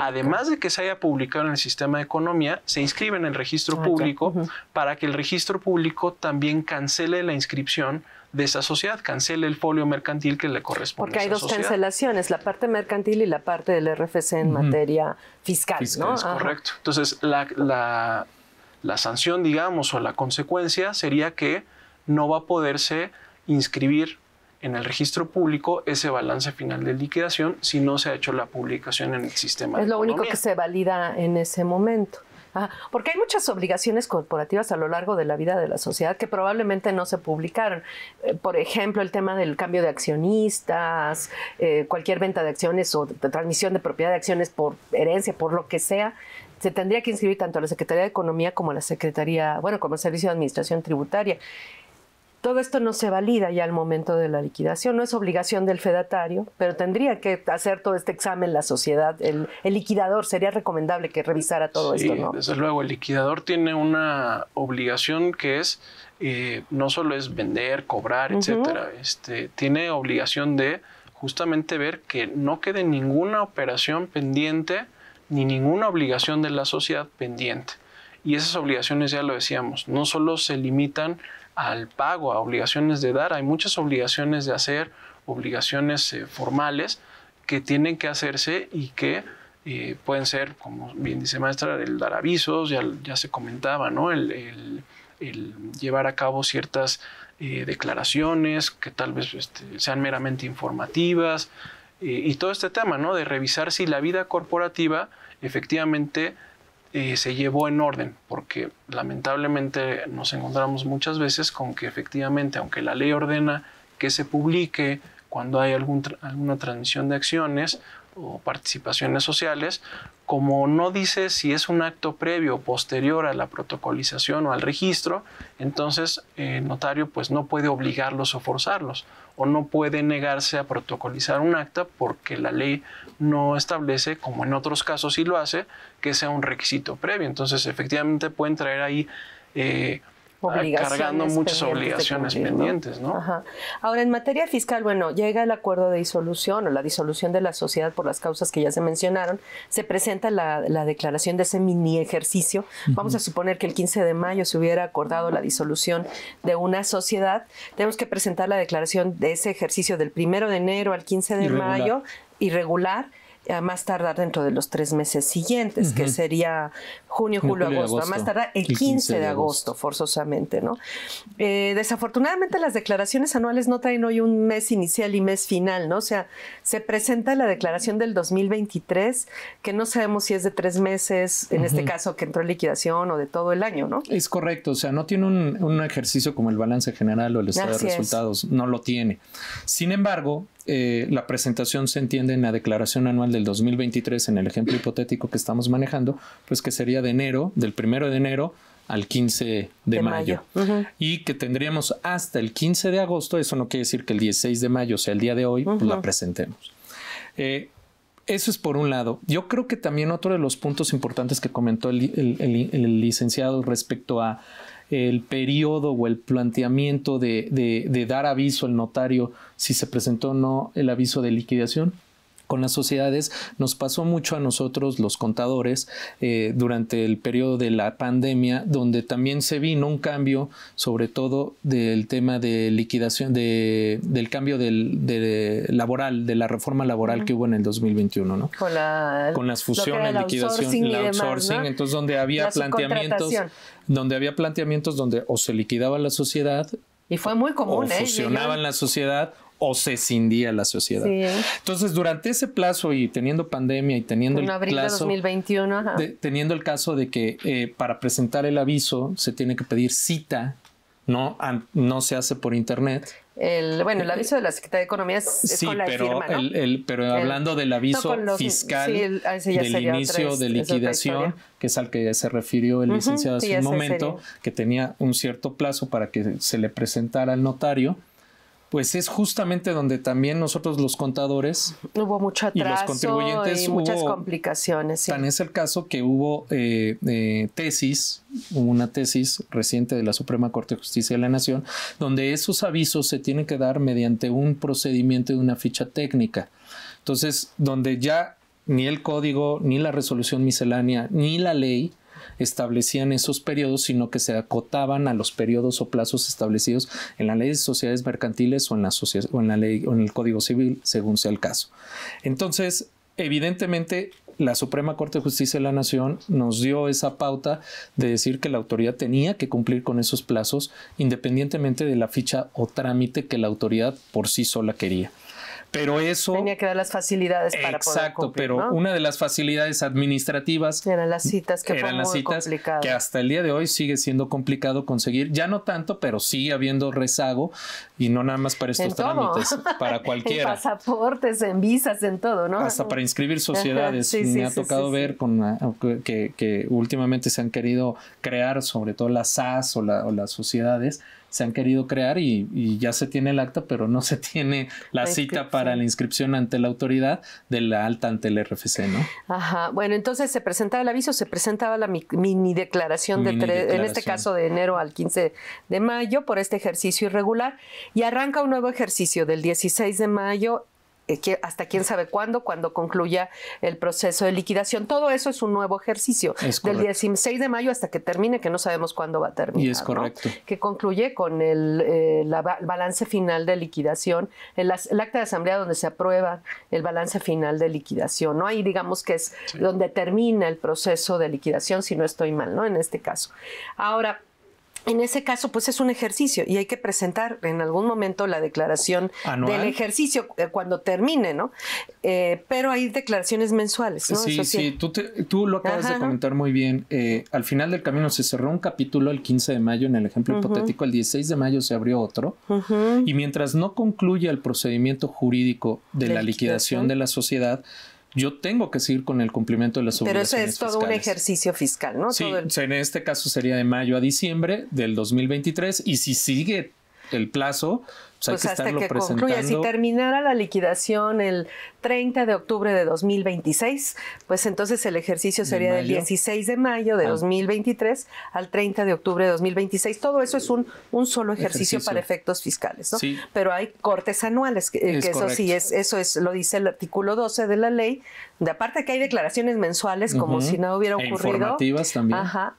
además de que se haya publicado en el sistema de economía, se inscribe en el registro ah, público para que el registro público también cancele la inscripción de esa sociedad, cancele el folio mercantil que le corresponde. Porque hay dos cancelaciones, la parte mercantil y la parte del RFC en materia fiscal. es correcto. Entonces, la, sanción, digamos, o la consecuencia sería que no va a poderse inscribir en el registro público ese balance final de liquidación si no se ha hecho la publicación en el sistema. Es lo único que se valida en ese momento porque hay muchas obligaciones corporativas a lo largo de la vida de la sociedad que probablemente no se publicaron. Eh, por ejemplo, el tema del cambio de accionistas, eh, cualquier venta de acciones o transmisión de propiedad de acciones por herencia, por lo que sea, se tendría que inscribir tanto a la Secretaría de Economía como a la Secretaría, bueno, como el Servicio de Administración Tributaria. Todo esto no se valida ya al momento de la liquidación, no es obligación del fedatario, pero tendría que hacer todo este examen la sociedad, el, liquidador, sería recomendable que revisara todo esto, ¿no? Desde luego, el liquidador tiene una obligación que es, eh, no solo es vender, cobrar, etcétera, este, tiene obligación de justamente ver que no quede ninguna operación pendiente ni ninguna obligación de la sociedad pendiente. Y esas obligaciones, ya lo decíamos, no solo se limitan al pago, a obligaciones de dar. Hay muchas obligaciones de hacer, obligaciones eh, formales que tienen que hacerse y que eh, pueden ser, como bien dice maestra, el dar avisos, ya, ya se comentaba, ¿no? El, llevar a cabo ciertas eh, declaraciones que tal vez este, sean meramente informativas y todo este tema, ¿no? De revisar si la vida corporativa efectivamente eh, se llevó en orden, porque lamentablemente nos encontramos muchas veces con que efectivamente, aunque la ley ordena que se publique cuando hay algún alguna transmisión de acciones, o participaciones sociales, como no dice si es un acto previo o posterior a la protocolización o al registro, entonces el eh, notario pues no puede obligarlos o forzarlos o no puede negarse a protocolizar un acta porque la ley no establece, como en otros casos sí lo hace, que sea un requisito previo. Entonces efectivamente pueden traer ahí eh, Cargando muchas obligaciones pendientes, ¿no? Ajá. Ahora, en materia fiscal, bueno, llega el acuerdo de disolución o la disolución de la sociedad por las causas que ya se mencionaron. Se presenta la, declaración de ese mini ejercicio. Vamos a suponer que el 15 de mayo se hubiera acordado la disolución de una sociedad. Tenemos que presentar la declaración de ese ejercicio del primero de enero al 15 de mayo irregular a más tardar dentro de los tres meses siguientes, que sería junio, julio, agosto, a más tardar el 15, de agosto, forzosamente, ¿no? Eh, desafortunadamente las declaraciones anuales no traen hoy un mes inicial y mes final, ¿no? O sea, se presenta la declaración del 2023, que no sabemos si es de tres meses, en este caso que entró en liquidación o de todo el año, ¿no? Es correcto, o sea, no tiene un, ejercicio como el balance general o el estado de resultados, no lo tiene. Sin embargo, eh, la presentación se entiende en la declaración anual del 2023, en el ejemplo hipotético que estamos manejando, pues que sería de enero, del primero de enero al 15 de, mayo. Y que tendríamos hasta el 15 de agosto, eso no quiere decir que el 16 de mayo, sea, el día de hoy, pues la presentemos. Eh, eso es por un lado. Yo creo que también otro de los puntos importantes que comentó el licenciado respecto a el periodo o el planteamiento de, de dar aviso al notario si se presentó o no el aviso de liquidación? con las sociedades nos pasó mucho a nosotros los contadores eh, durante el periodo de la pandemia donde también se vino un cambio sobre todo del tema de liquidación de, del cambio del, de laboral de la reforma laboral que hubo en el 2021 ¿no? con, la, con las fusiones liquidación outsourcing, entonces donde había planteamientos donde había planteamientos donde o se liquidaba la sociedad y fue muy común. O ¿eh? fusionaban la sociedad o se cindía la sociedad. Entonces, durante ese plazo y teniendo pandemia y teniendo el 2021, ajá. teniendo el caso de que eh, para presentar el aviso se tiene que pedir cita, no, no se hace por internet. bueno, el eh, aviso de la Secretaría de Economía es, con la pero, firma, pero hablando del aviso fiscal el, ah, del inicio de liquidación, que es al que se refirió el licenciado hace un momento, que tenía un cierto plazo para que se le presentara al notario pues es justamente donde también nosotros los contadores hubo mucho atraso y los contribuyentes muchas complicaciones. Tan es el caso que hubo eh, eh, tesis, una tesis reciente de la Suprema Corte de Justicia de la Nación, donde esos avisos se tienen que dar mediante un procedimiento de una ficha técnica. Entonces, donde ya ni el código, ni la resolución miscelánea, ni la ley establecían esos periodos, sino que se acotaban a los periodos o plazos establecidos en la ley de sociedades mercantiles o en la, o ley o en el Código Civil, según sea el caso. Entonces, evidentemente, la Suprema Corte de Justicia de la Nación nos dio esa pauta de decir que la autoridad tenía que cumplir con esos plazos independientemente de la ficha o trámite que la autoridad por sí sola quería. Pero eso... Tenía que dar las facilidades para exacto, pero una de las facilidades administrativas... Eran las citas, que eran las citas que hasta el día de hoy sigue siendo complicado conseguir. Ya no tanto, pero sí habiendo rezago y no nada más para estos trámites, para cualquiera. en pasaportes, en visas, en todo, ¿no? Hasta para inscribir sociedades. me ha tocado ver con ah, que, últimamente se han querido crear, sobre todo las SAS o las sociedades se han querido crear y, ya se tiene el acta, pero no se tiene la, cita para la inscripción ante la autoridad de la alta ante el RFC, ¿no? Ajá, bueno, entonces se presentaba el aviso, se presentaba la mini declaración, de en este caso de enero al 15 de mayo por este ejercicio irregular y arranca un nuevo ejercicio del 16 de mayo eh, hasta quién sabe cuándo, cuando concluya el proceso de liquidación. Todo eso es un nuevo ejercicio del 16 de mayo hasta que termine, que no sabemos cuándo va a terminar. Y es correcto. Que concluye con el, eh, balance final de liquidación, el, acta de asamblea donde se aprueba el balance final de liquidación. No ahí digamos que es donde termina el proceso de liquidación, si no estoy mal, ¿no? En este caso. Ahora, en ese caso, pues es un ejercicio y hay que presentar en algún momento la declaración del ejercicio eh, cuando termine, ¿no? Eh, pero hay declaraciones mensuales, ¿no? Sí, sí, Tú, lo acabas de comentar muy bien. Eh, al final del camino se cerró un capítulo el 15 de mayo en el ejemplo hipotético, el 16 de mayo se abrió otro y mientras no concluya el procedimiento jurídico de la liquidación de la sociedad, yo tengo que seguir con el cumplimiento de las obligaciones fiscales. Pero ese es todo un ejercicio fiscal, ¿no? todo en este caso sería de mayo a diciembre del 2023 y si sigue el plazo, pues hasta que concluya. Si terminara la liquidación el 30 de octubre de 2026, pues entonces el ejercicio sería del 16 de mayo de 2023 ah. al 30 de octubre de 2026. Todo eso es un, un solo ejercicio, para efectos fiscales, ¿no? Pero hay cortes anuales, que, eh, eso sí, es, eso es, lo dice el artículo 12 de la ley. De aparte que hay declaraciones mensuales, como si no hubiera e ocurrido. E informativas también. Ajá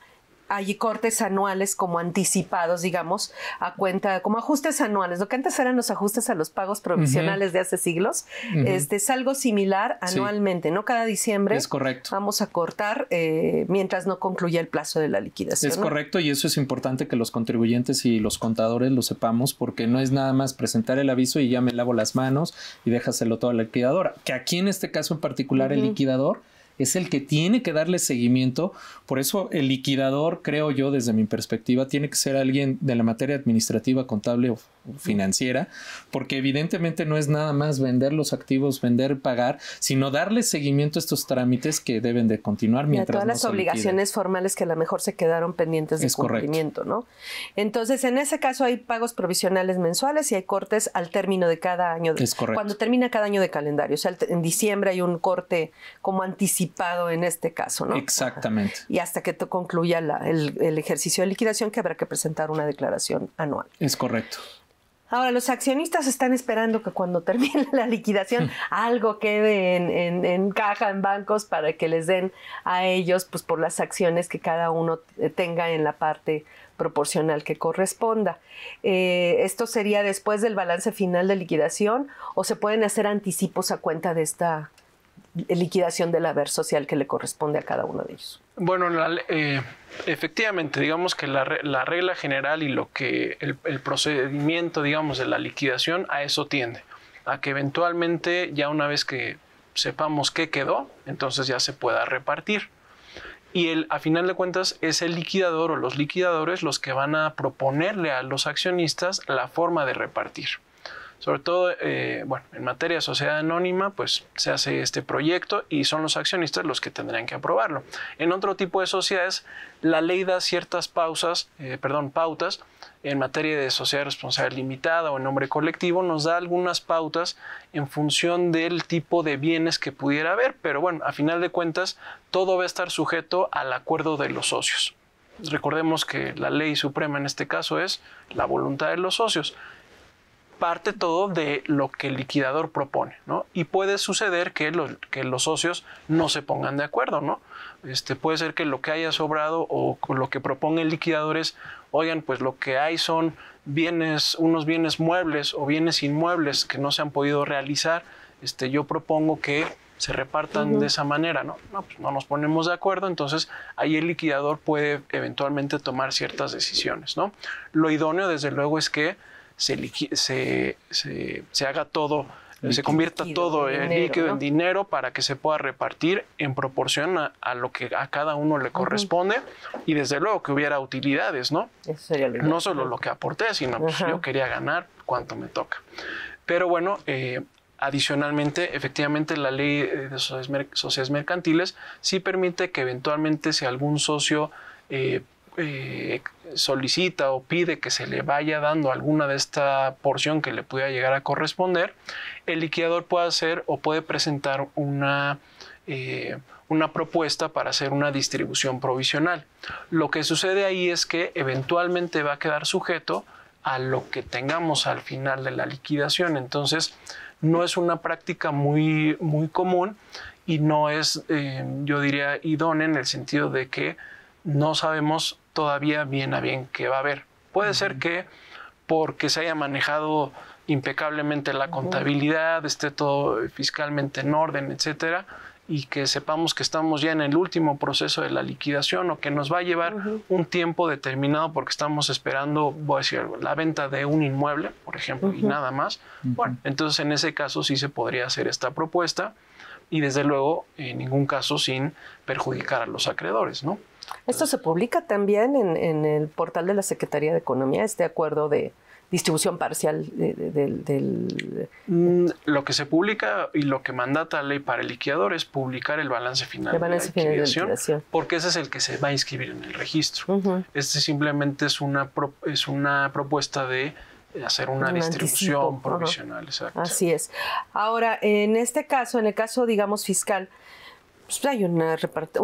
hay cortes anuales como anticipados, digamos, a cuenta, como ajustes anuales, lo que antes eran los ajustes a los pagos provisionales de hace siglos, este, es algo similar anualmente, ¿no? Cada diciembre es correcto. vamos a cortar eh, mientras no concluya el plazo de la liquidación. Es correcto y eso es importante que los contribuyentes y los contadores lo sepamos porque no es nada más presentar el aviso y ya me lavo las manos y déjaselo todo la liquidadora, que aquí en este caso en particular el liquidador es el que tiene que darle seguimiento. Por eso el liquidador, creo yo, desde mi perspectiva, tiene que ser alguien de la materia administrativa, contable o financiera, porque evidentemente no es nada más vender los activos, vender, pagar, sino darle seguimiento a estos trámites que deben de continuar mientras. a todas las obligaciones formales que a lo mejor se quedaron pendientes de cumplimiento, ¿no? Entonces, en ese caso hay pagos provisionales mensuales y hay cortes al término de cada año. es correcto. Cuando termina cada año de calendario, o sea, en diciembre hay un corte como anticipado en este caso, ¿no? Exactamente. Y hasta que concluya el, ejercicio de liquidación que habrá que presentar una declaración anual. Es correcto. Ahora, los accionistas están esperando que cuando termine la liquidación mm. algo quede en, caja, en bancos, para que les den a ellos, pues por las acciones que cada uno eh, tenga en la parte proporcional que corresponda. Eh, ¿Esto sería después del balance final de liquidación o se pueden hacer anticipos a cuenta de esta liquidación del haber social que le corresponde a cada uno de ellos. Bueno, eh, efectivamente, digamos que la, regla general y lo que el, procedimiento, digamos, de la liquidación a eso tiende, a que eventualmente ya una vez que sepamos qué quedó, entonces ya se pueda repartir. Y el, a final de cuentas es el liquidador o los liquidadores los que van a proponerle a los accionistas la forma de repartir sobre todo, eh, bueno, en materia de sociedad anónima, pues se hace este proyecto y son los accionistas los que tendrían que aprobarlo. En otro tipo de sociedades, la ley da ciertas pausas, eh, perdón, pautas en materia de sociedad responsable limitada o en nombre colectivo, nos da algunas pautas en función del tipo de bienes que pudiera haber, pero bueno, a final de cuentas, todo va a estar sujeto al acuerdo de los socios. Recordemos que la ley suprema en este caso es la voluntad de los socios parte todo de lo que el liquidador propone, ¿no? Y puede suceder que los, los socios no se pongan de acuerdo, ¿no? Este, puede ser que lo que haya sobrado o lo que propone el liquidador es, oigan, pues lo que hay son bienes, unos bienes muebles o bienes inmuebles que no se han podido realizar, este, yo propongo que se repartan de esa manera, ¿no? No, pues no nos ponemos de acuerdo, entonces ahí el liquidador puede eventualmente tomar ciertas decisiones, ¿no? Lo idóneo, desde luego, es que se, haga todo, se convierta todo en líquido, en dinero, para que se pueda repartir en proporción a, lo que a cada uno le corresponde y desde luego que hubiera utilidades, ¿no? Eso sería lo no solo lo que aporté, sino pues, yo quería ganar cuanto me toca. Pero bueno, eh, Adicionalmente, efectivamente, la ley de sociedades mercantiles sí permite que eventualmente si algún socio eh, eh, solicita o pide que se le vaya dando alguna de esta porción que le pueda llegar a corresponder, el liquidador puede hacer o puede presentar una, eh, una propuesta para hacer una distribución provisional. Lo que sucede ahí es que eventualmente va a quedar sujeto a lo que tengamos al final de la liquidación. Entonces, no es una práctica muy, muy común y no es, eh, yo diría, idónea en el sentido de que no sabemos todavía bien a bien qué va a haber. Puede ser que porque se haya manejado impecablemente la contabilidad, esté todo fiscalmente en orden, etcétera, y que sepamos que estamos ya en el último proceso de la liquidación o que nos va a llevar un tiempo determinado porque estamos esperando, voy a decir la venta de un inmueble, por ejemplo, y nada más. Bueno, entonces en ese caso sí se podría hacer esta propuesta y desde luego en ningún caso sin perjudicar a los acreedores, ¿no? Esto se publica también en, el portal de la Secretaría de Economía, este acuerdo de distribución parcial del... Mm, lo que se publica y lo que mandata la ley para el liquidador es publicar el balance final, de, la liquidación, porque ese es el que se va a inscribir en el registro. Este simplemente es una, es una propuesta de eh, hacer una distribución provisional. Exacto. Así es. Ahora, en este caso, en el caso, digamos, fiscal, pues hay un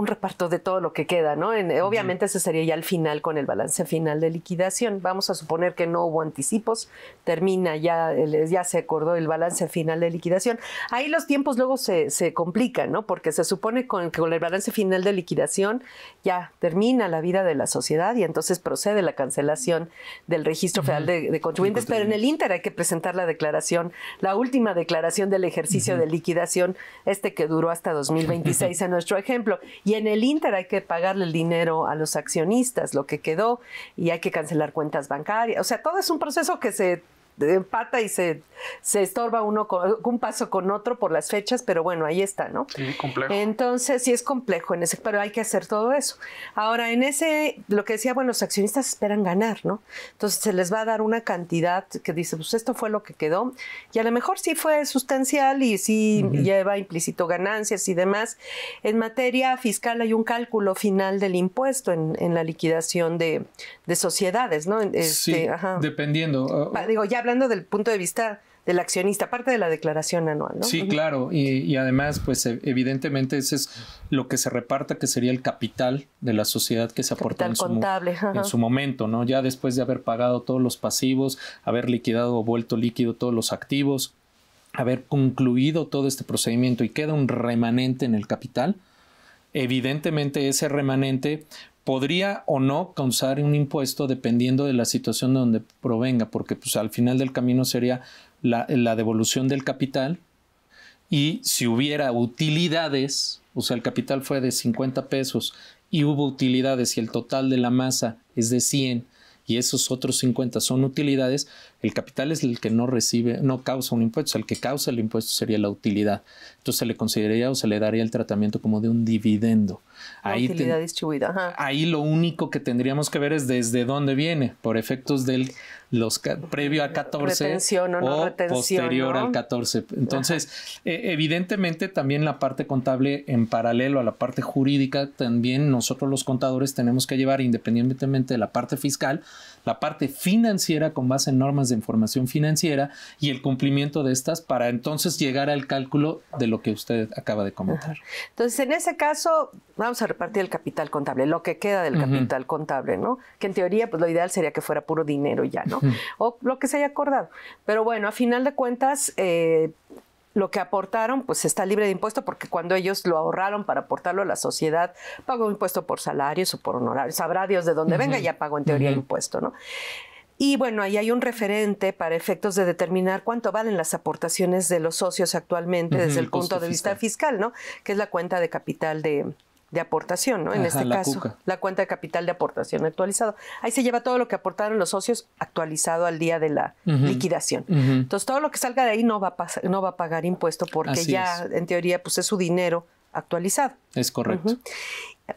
reparto de todo lo que queda, ¿no? Eh, obviamente ese sería ya el final con el balance final de liquidación. Vamos a suponer que no hubo anticipos, termina ya, ya se acordó el balance final de liquidación. Ahí los tiempos luego se, complican, ¿no? Porque se supone con, que con el balance final de liquidación ya termina la vida de la sociedad y entonces procede la cancelación del registro federal de, de, contribuyentes, pero en el Inter hay que presentar la declaración, la última declaración del ejercicio de liquidación, este que duró hasta 2026 dice nuestro ejemplo. Y en el Inter hay que pagarle el dinero a los accionistas, lo que quedó, y hay que cancelar cuentas bancarias. O sea, todo es un proceso que se empata y se, estorba uno con, un paso con otro por las fechas, pero bueno, ahí está, ¿no? Sí, complejo. Entonces, sí es complejo en ese, pero hay que hacer todo eso. Ahora, en ese, lo que decía, bueno, los accionistas esperan ganar, ¿no? Entonces se les va a dar una cantidad que dice, pues esto fue lo que quedó, y a lo mejor sí fue sustancial y sí lleva implícito ganancias y demás. En materia fiscal hay un cálculo final del impuesto en, en la liquidación de, sociedades, ¿no? Este, sí, dependiendo. Ah, digo, ya hablando del punto de vista del accionista, parte de la declaración anual, ¿no? Sí, claro, y, además, pues e, evidentemente ese es lo que se reparta, que sería el capital de la sociedad que se aporta en su, en su momento, ¿no? Ya después de haber pagado todos los pasivos, haber liquidado o vuelto líquido todos los activos, haber concluido todo este procedimiento y queda un remanente en el capital, evidentemente ese remanente podría o no causar un impuesto dependiendo de la situación de donde provenga, porque pues, al final del camino sería la, la devolución del capital y si hubiera utilidades, o sea, el capital fue de 50 pesos y hubo utilidades y el total de la masa es de 100 y esos otros 50 son utilidades, el capital es el que no recibe, no causa un impuesto, el que causa el impuesto sería la utilidad. Entonces se le consideraría o se le daría el tratamiento como de un dividendo. Ahí utilidad distribuida. Ahí lo único que tendríamos que ver es desde dónde viene, por efectos del los previo a 14 o, posterior al 14. Entonces, e, evidentemente también la parte contable en paralelo a la parte jurídica, también nosotros los contadores tenemos que llevar independientemente de la parte fiscal, la parte financiera con base en normas de información financiera y el cumplimiento de estas para entonces llegar al cálculo de lo que usted acaba de comentar. Entonces, en ese caso, vamos a repartir el capital contable, lo que queda del capital contable, ¿no? Que en teoría, pues lo ideal sería que fuera puro dinero ya, ¿no? O lo que se haya acordado. Pero bueno, a final de cuentas, eh, lo que aportaron pues está libre de impuesto porque cuando ellos lo ahorraron para aportarlo a la sociedad, pagó impuesto por salarios o por honorarios. Sabrá Dios de dónde venga, ya pagó en teoría el impuesto, ¿no? Y bueno, ahí hay un referente para efectos de determinar cuánto valen las aportaciones de los socios actualmente desde el punto de vista fiscal, ¿no? Que es la cuenta de capital de, de aportación, ¿no? En este caso, la cuenta de capital de aportación actualizado. Ahí se lleva todo lo que aportaron los socios actualizado al día de la liquidación. Entonces, todo lo que salga de ahí no va a, pagar impuesto porque ya, en teoría, pues es su dinero actualizado. Es correcto.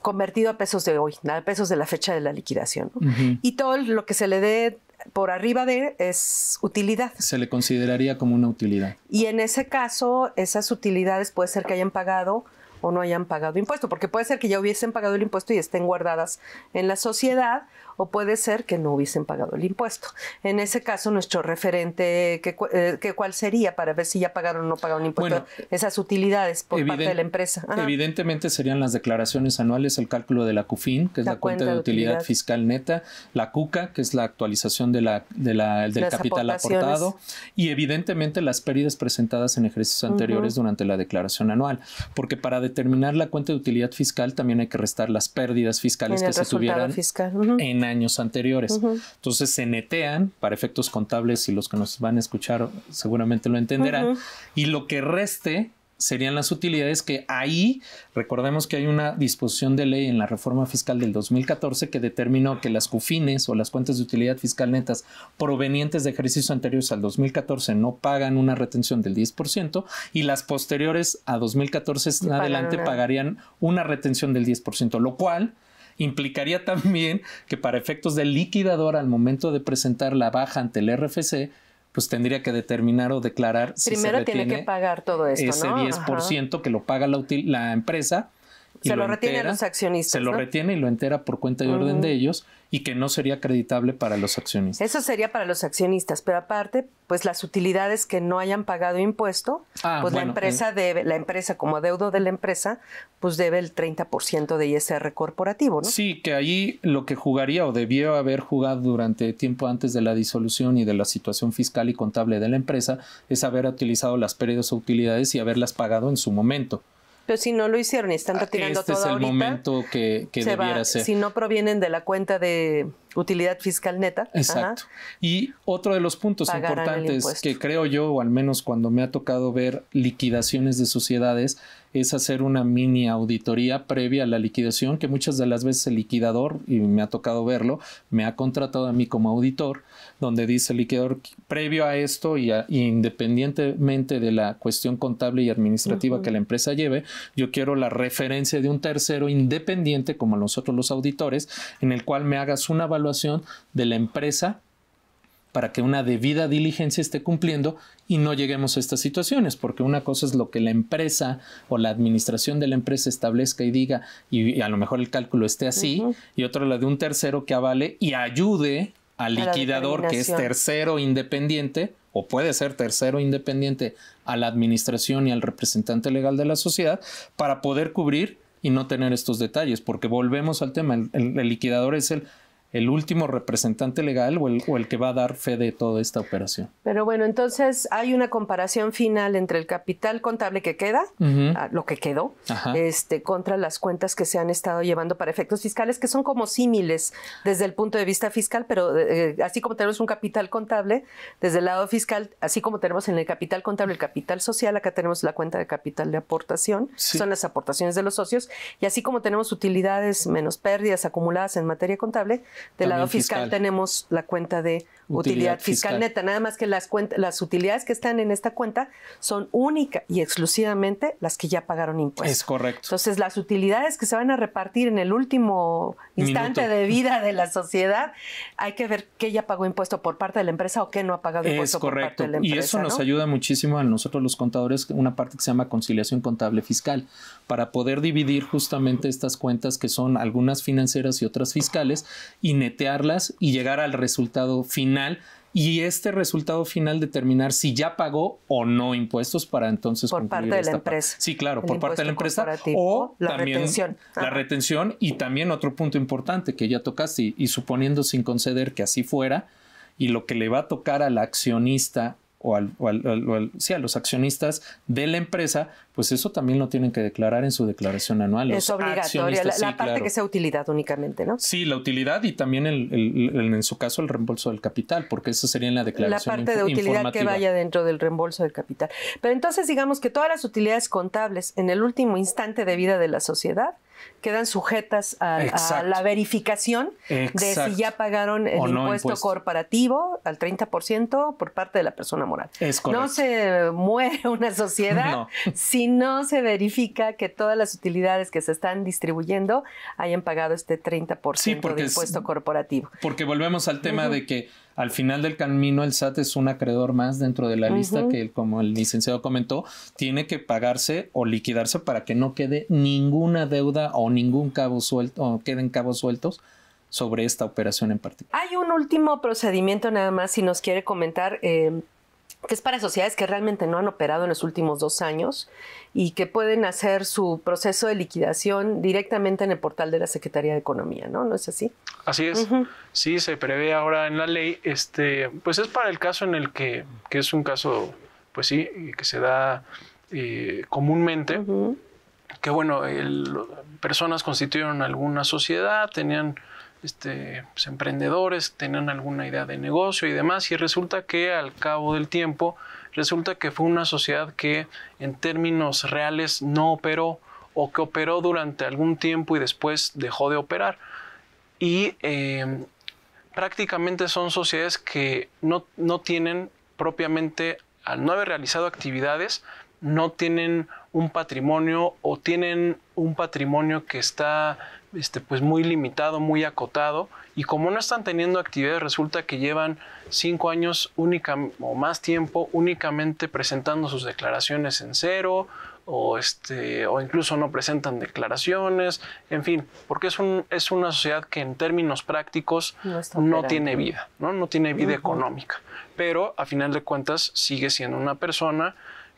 Convertido a pesos de hoy, a pesos de la fecha de la liquidación. Y todo lo que se le dé por arriba de es utilidad. Se le consideraría como una utilidad. Y en ese caso, esas utilidades puede ser que hayan pagado o no hayan pagado impuesto, porque puede ser que ya hubiesen pagado el impuesto y estén guardadas en la sociedad, o puede ser que no hubiesen pagado el impuesto. En ese caso, nuestro referente, que, eh, ¿cuál sería para ver si ya pagaron o no pagaron impuesto? esas utilidades por parte de la empresa. Evidentemente serían las declaraciones anuales, el cálculo de la CUFIN, que es la, cuenta, de utilidad, fiscal neta, la CUCA, que es la actualización de la, de la, del capital aportado, y evidentemente las pérdidas presentadas en ejercicios anteriores durante la declaración anual, porque para determinar la cuenta de utilidad fiscal también hay que restar las pérdidas fiscales que se tuvieran en años anteriores. Entonces se netean para efectos contables y los que nos van a escuchar seguramente lo entenderán. Y lo que reste serían las utilidades que ahí, recordemos que hay una disposición de ley en la reforma fiscal del 2014 que determinó que las CUFINES o las cuentas de utilidad fiscal netas provenientes de ejercicios anteriores al 2014 no pagan una retención del 10% y las posteriores a 2014 en adelante pagarían una retención del 10%, lo cual implicaría también que para efectos de liquidador al momento de presentar la baja ante el RFC, pues tendría que determinar o declarar si Primero tiene que pagar todo esto, ese 10% que lo paga la, util la empresa. Y se lo, retiene a los accionistas. Se lo retiene y lo entera por cuenta y orden de ellos y que no sería acreditable para los accionistas. Eso sería para los accionistas, pero aparte, pues las utilidades que no hayan pagado impuesto, ah, pues la empresa eh. debe, la empresa como deudo de la empresa, pues debe el 30% de ISR corporativo, ¿no? Sí, que ahí lo que jugaría o debió haber jugado durante tiempo antes de la disolución y de la situación fiscal y contable de la empresa es haber utilizado las pérdidas o utilidades y haberlas pagado en su momento. Pero si no lo hicieron y están ah, retirando este todo es el momento que, debiera ser. Si no provienen de la cuenta de utilidad fiscal neta. Exacto. Y otro de los puntos importantes que creo yo, o al menos cuando me ha tocado ver liquidaciones de sociedades, es hacer una mini auditoría previa a la liquidación, que muchas de las veces el liquidador, y me ha tocado verlo, me ha contratado a mí como auditor, donde dice el liquidador, previo a esto y, independientemente de la cuestión contable y administrativa que la empresa lleve, yo quiero la referencia de un tercero independiente, como nosotros los auditores, en el cual me hagas una valoración, de la empresa para que una debida diligencia esté cumpliendo y no lleguemos a estas situaciones, porque una cosa es lo que la empresa o la administración de la empresa establezca y diga, y, a lo mejor el cálculo esté así, y otra la de un tercero que avale y ayude al liquidador que es tercero independiente o puede ser tercero independiente a la administración y al representante legal de la sociedad para poder cubrir y no tener estos detalles, porque volvemos al tema, el liquidador es el el último representante legal o el, que va a dar fe de toda esta operación. Pero bueno, entonces hay una comparación final entre el capital contable que queda, lo que quedó, este, contra las cuentas que se han estado llevando para efectos fiscales, que son como símiles desde el punto de vista fiscal, pero eh, así como tenemos un capital contable, desde el lado fiscal, así como tenemos en el capital contable el capital social, acá tenemos la cuenta de capital de aportación, son las aportaciones de los socios, y así como tenemos utilidades menos pérdidas acumuladas en materia contable, del lado fiscal, fiscal, tenemos la cuenta de utilidad fiscal, neta, nada más que las, cuentas, las utilidades que están en esta cuenta son única y exclusivamente las que ya pagaron impuestos. Es correcto. Entonces, las utilidades que se van a repartir en el último instante de vida de la sociedad, hay que ver qué ya pagó impuesto por parte de la empresa o qué no ha pagado impuesto por parte de la empresa. Y eso nos ayuda muchísimo a nosotros los contadores, una parte que se llama conciliación contable fiscal, para poder dividir justamente estas cuentas que son algunas financieras y otras fiscales y netearlas y llegar al resultado final y este resultado final determinar si ya pagó o no impuestos para entonces por parte de la empresa. Sí, claro, por parte de la empresa o la retención. la retención y también otro punto importante que ya tocaste y suponiendo sin conceder que así fuera y lo que le va a tocar al accionista o, al, sí, a los accionistas de la empresa, pues eso también lo tienen que declarar en su declaración anual. es obligatoria, la, parte que sea utilidad únicamente, ¿no? Sí, la utilidad y también el, en su caso el reembolso del capital, porque eso sería en la declaración La parte de utilidad que vaya dentro del reembolso del capital. Pero entonces digamos que todas las utilidades contables en el último instante de vida de la sociedad quedan sujetas a, la verificación de si ya pagaron el impuesto, corporativo al 30% por parte de la persona moral. no se muere una sociedad si no se verifica que todas las utilidades que se están distribuyendo hayan pagado este 30% ciento de impuesto corporativo. Porque volvemos al tema de que al final del camino el SAT es un acreedor más dentro de la lista que, como el licenciado comentó, tiene que pagarse o liquidarse para que no quede ninguna deuda o ningún cabo suelto, o queden cabos sueltos sobre esta operación en particular. Hay un último procedimiento nada más, si nos quiere comentar. Eh, que es para sociedades que realmente no han operado en los últimos dos años y que pueden hacer su proceso de liquidación directamente en el portal de la Secretaría de Economía, ¿no? ¿No es así? Así es. Sí, se prevé ahora en la ley. Este, pues es para el caso en el que, que es un caso, pues sí, que se da eh, comúnmente. Que bueno, personas constituyeron alguna sociedad, tenían este, pues, emprendedores, tenían alguna idea de negocio y demás, y resulta que al cabo del tiempo, resulta que fue una sociedad que en términos reales no operó o que operó durante algún tiempo y después dejó de operar. Y em, prácticamente son sociedades que no, no tienen propiamente, al no haber realizado actividades, no tienen un patrimonio o tienen un patrimonio que está este, pues muy limitado, muy acotado, y como no están teniendo actividades, resulta que llevan cinco años única, o más tiempo únicamente presentando sus declaraciones en cero, o, este, o incluso no presentan declaraciones, en fin, porque es, un, es una sociedad que en términos prácticos no, tiene vida, ¿no? no tiene vida económica, pero a final de cuentas sigue siendo una persona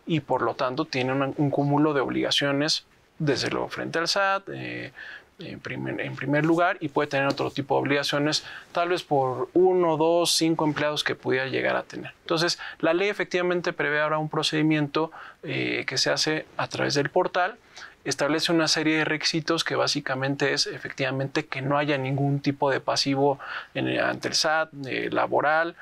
y por lo tanto tiene un cúmulo de obligaciones desde luego frente al SAT, eh, en primer, lugar y puede tener otro tipo de obligaciones, tal vez por uno, dos, cinco empleados que pudiera llegar a tener. Entonces, la ley efectivamente prevé ahora un procedimiento eh, que se hace a través del portal, establece una serie de requisitos que básicamente es efectivamente que no haya ningún tipo de pasivo en, ante el SAT, eh, laboral,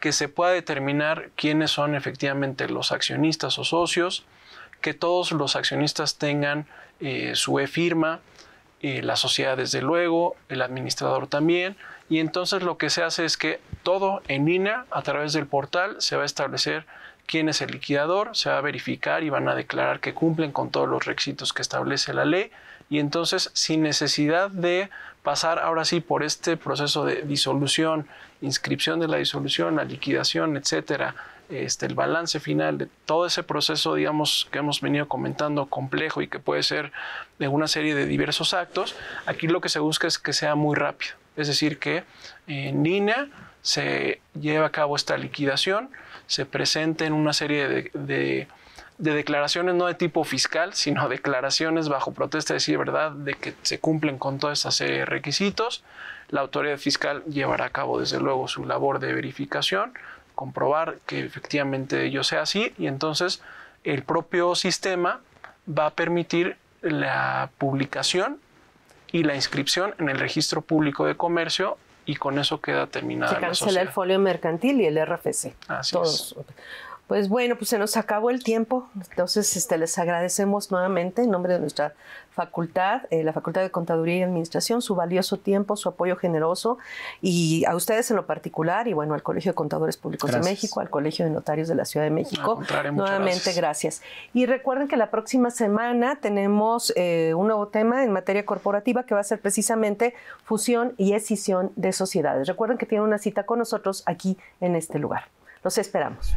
que se pueda determinar quiénes son efectivamente los accionistas o socios, que todos los accionistas tengan eh, su e-firma, eh, la sociedad desde luego, el administrador también. Y entonces lo que se hace es que todo en INA, e a través del portal, se va a establecer quién es el liquidador, se va a verificar y van a declarar que cumplen con todos los requisitos que establece la ley y entonces sin necesidad de pasar ahora sí por este proceso de disolución, inscripción de la disolución, la liquidación, etcétera, este, el balance final de todo ese proceso, digamos, que hemos venido comentando, complejo y que puede ser de una serie de diversos actos, aquí lo que se busca es que sea muy rápido. Es decir, que en línea se lleva a cabo esta liquidación, se presenten una serie de, declaraciones no de tipo fiscal, sino declaraciones bajo protesta de decir verdad de que se cumplen con toda esta serie de requisitos. La autoridad fiscal llevará a cabo, desde luego, su labor de verificación comprobar que efectivamente yo sea así y entonces el propio sistema va a permitir la publicación y la inscripción en el registro público de comercio y con eso queda terminada. Se cancela el folio mercantil y el RFC. Así Es. Pues bueno, pues se nos acabó el tiempo, entonces este, les agradecemos nuevamente en nombre de nuestra facultad, eh, la Facultad de Contaduría y Administración, su valioso tiempo, su apoyo generoso y a ustedes en lo particular y bueno, al Colegio de Contadores Públicos de México, al Colegio de Notarios de la Ciudad de México. Nuevamente, gracias. Y recuerden que la próxima semana tenemos eh, un nuevo tema en materia corporativa que va a ser precisamente fusión y escisión de sociedades. Recuerden que tienen una cita con nosotros aquí en este lugar. Los esperamos.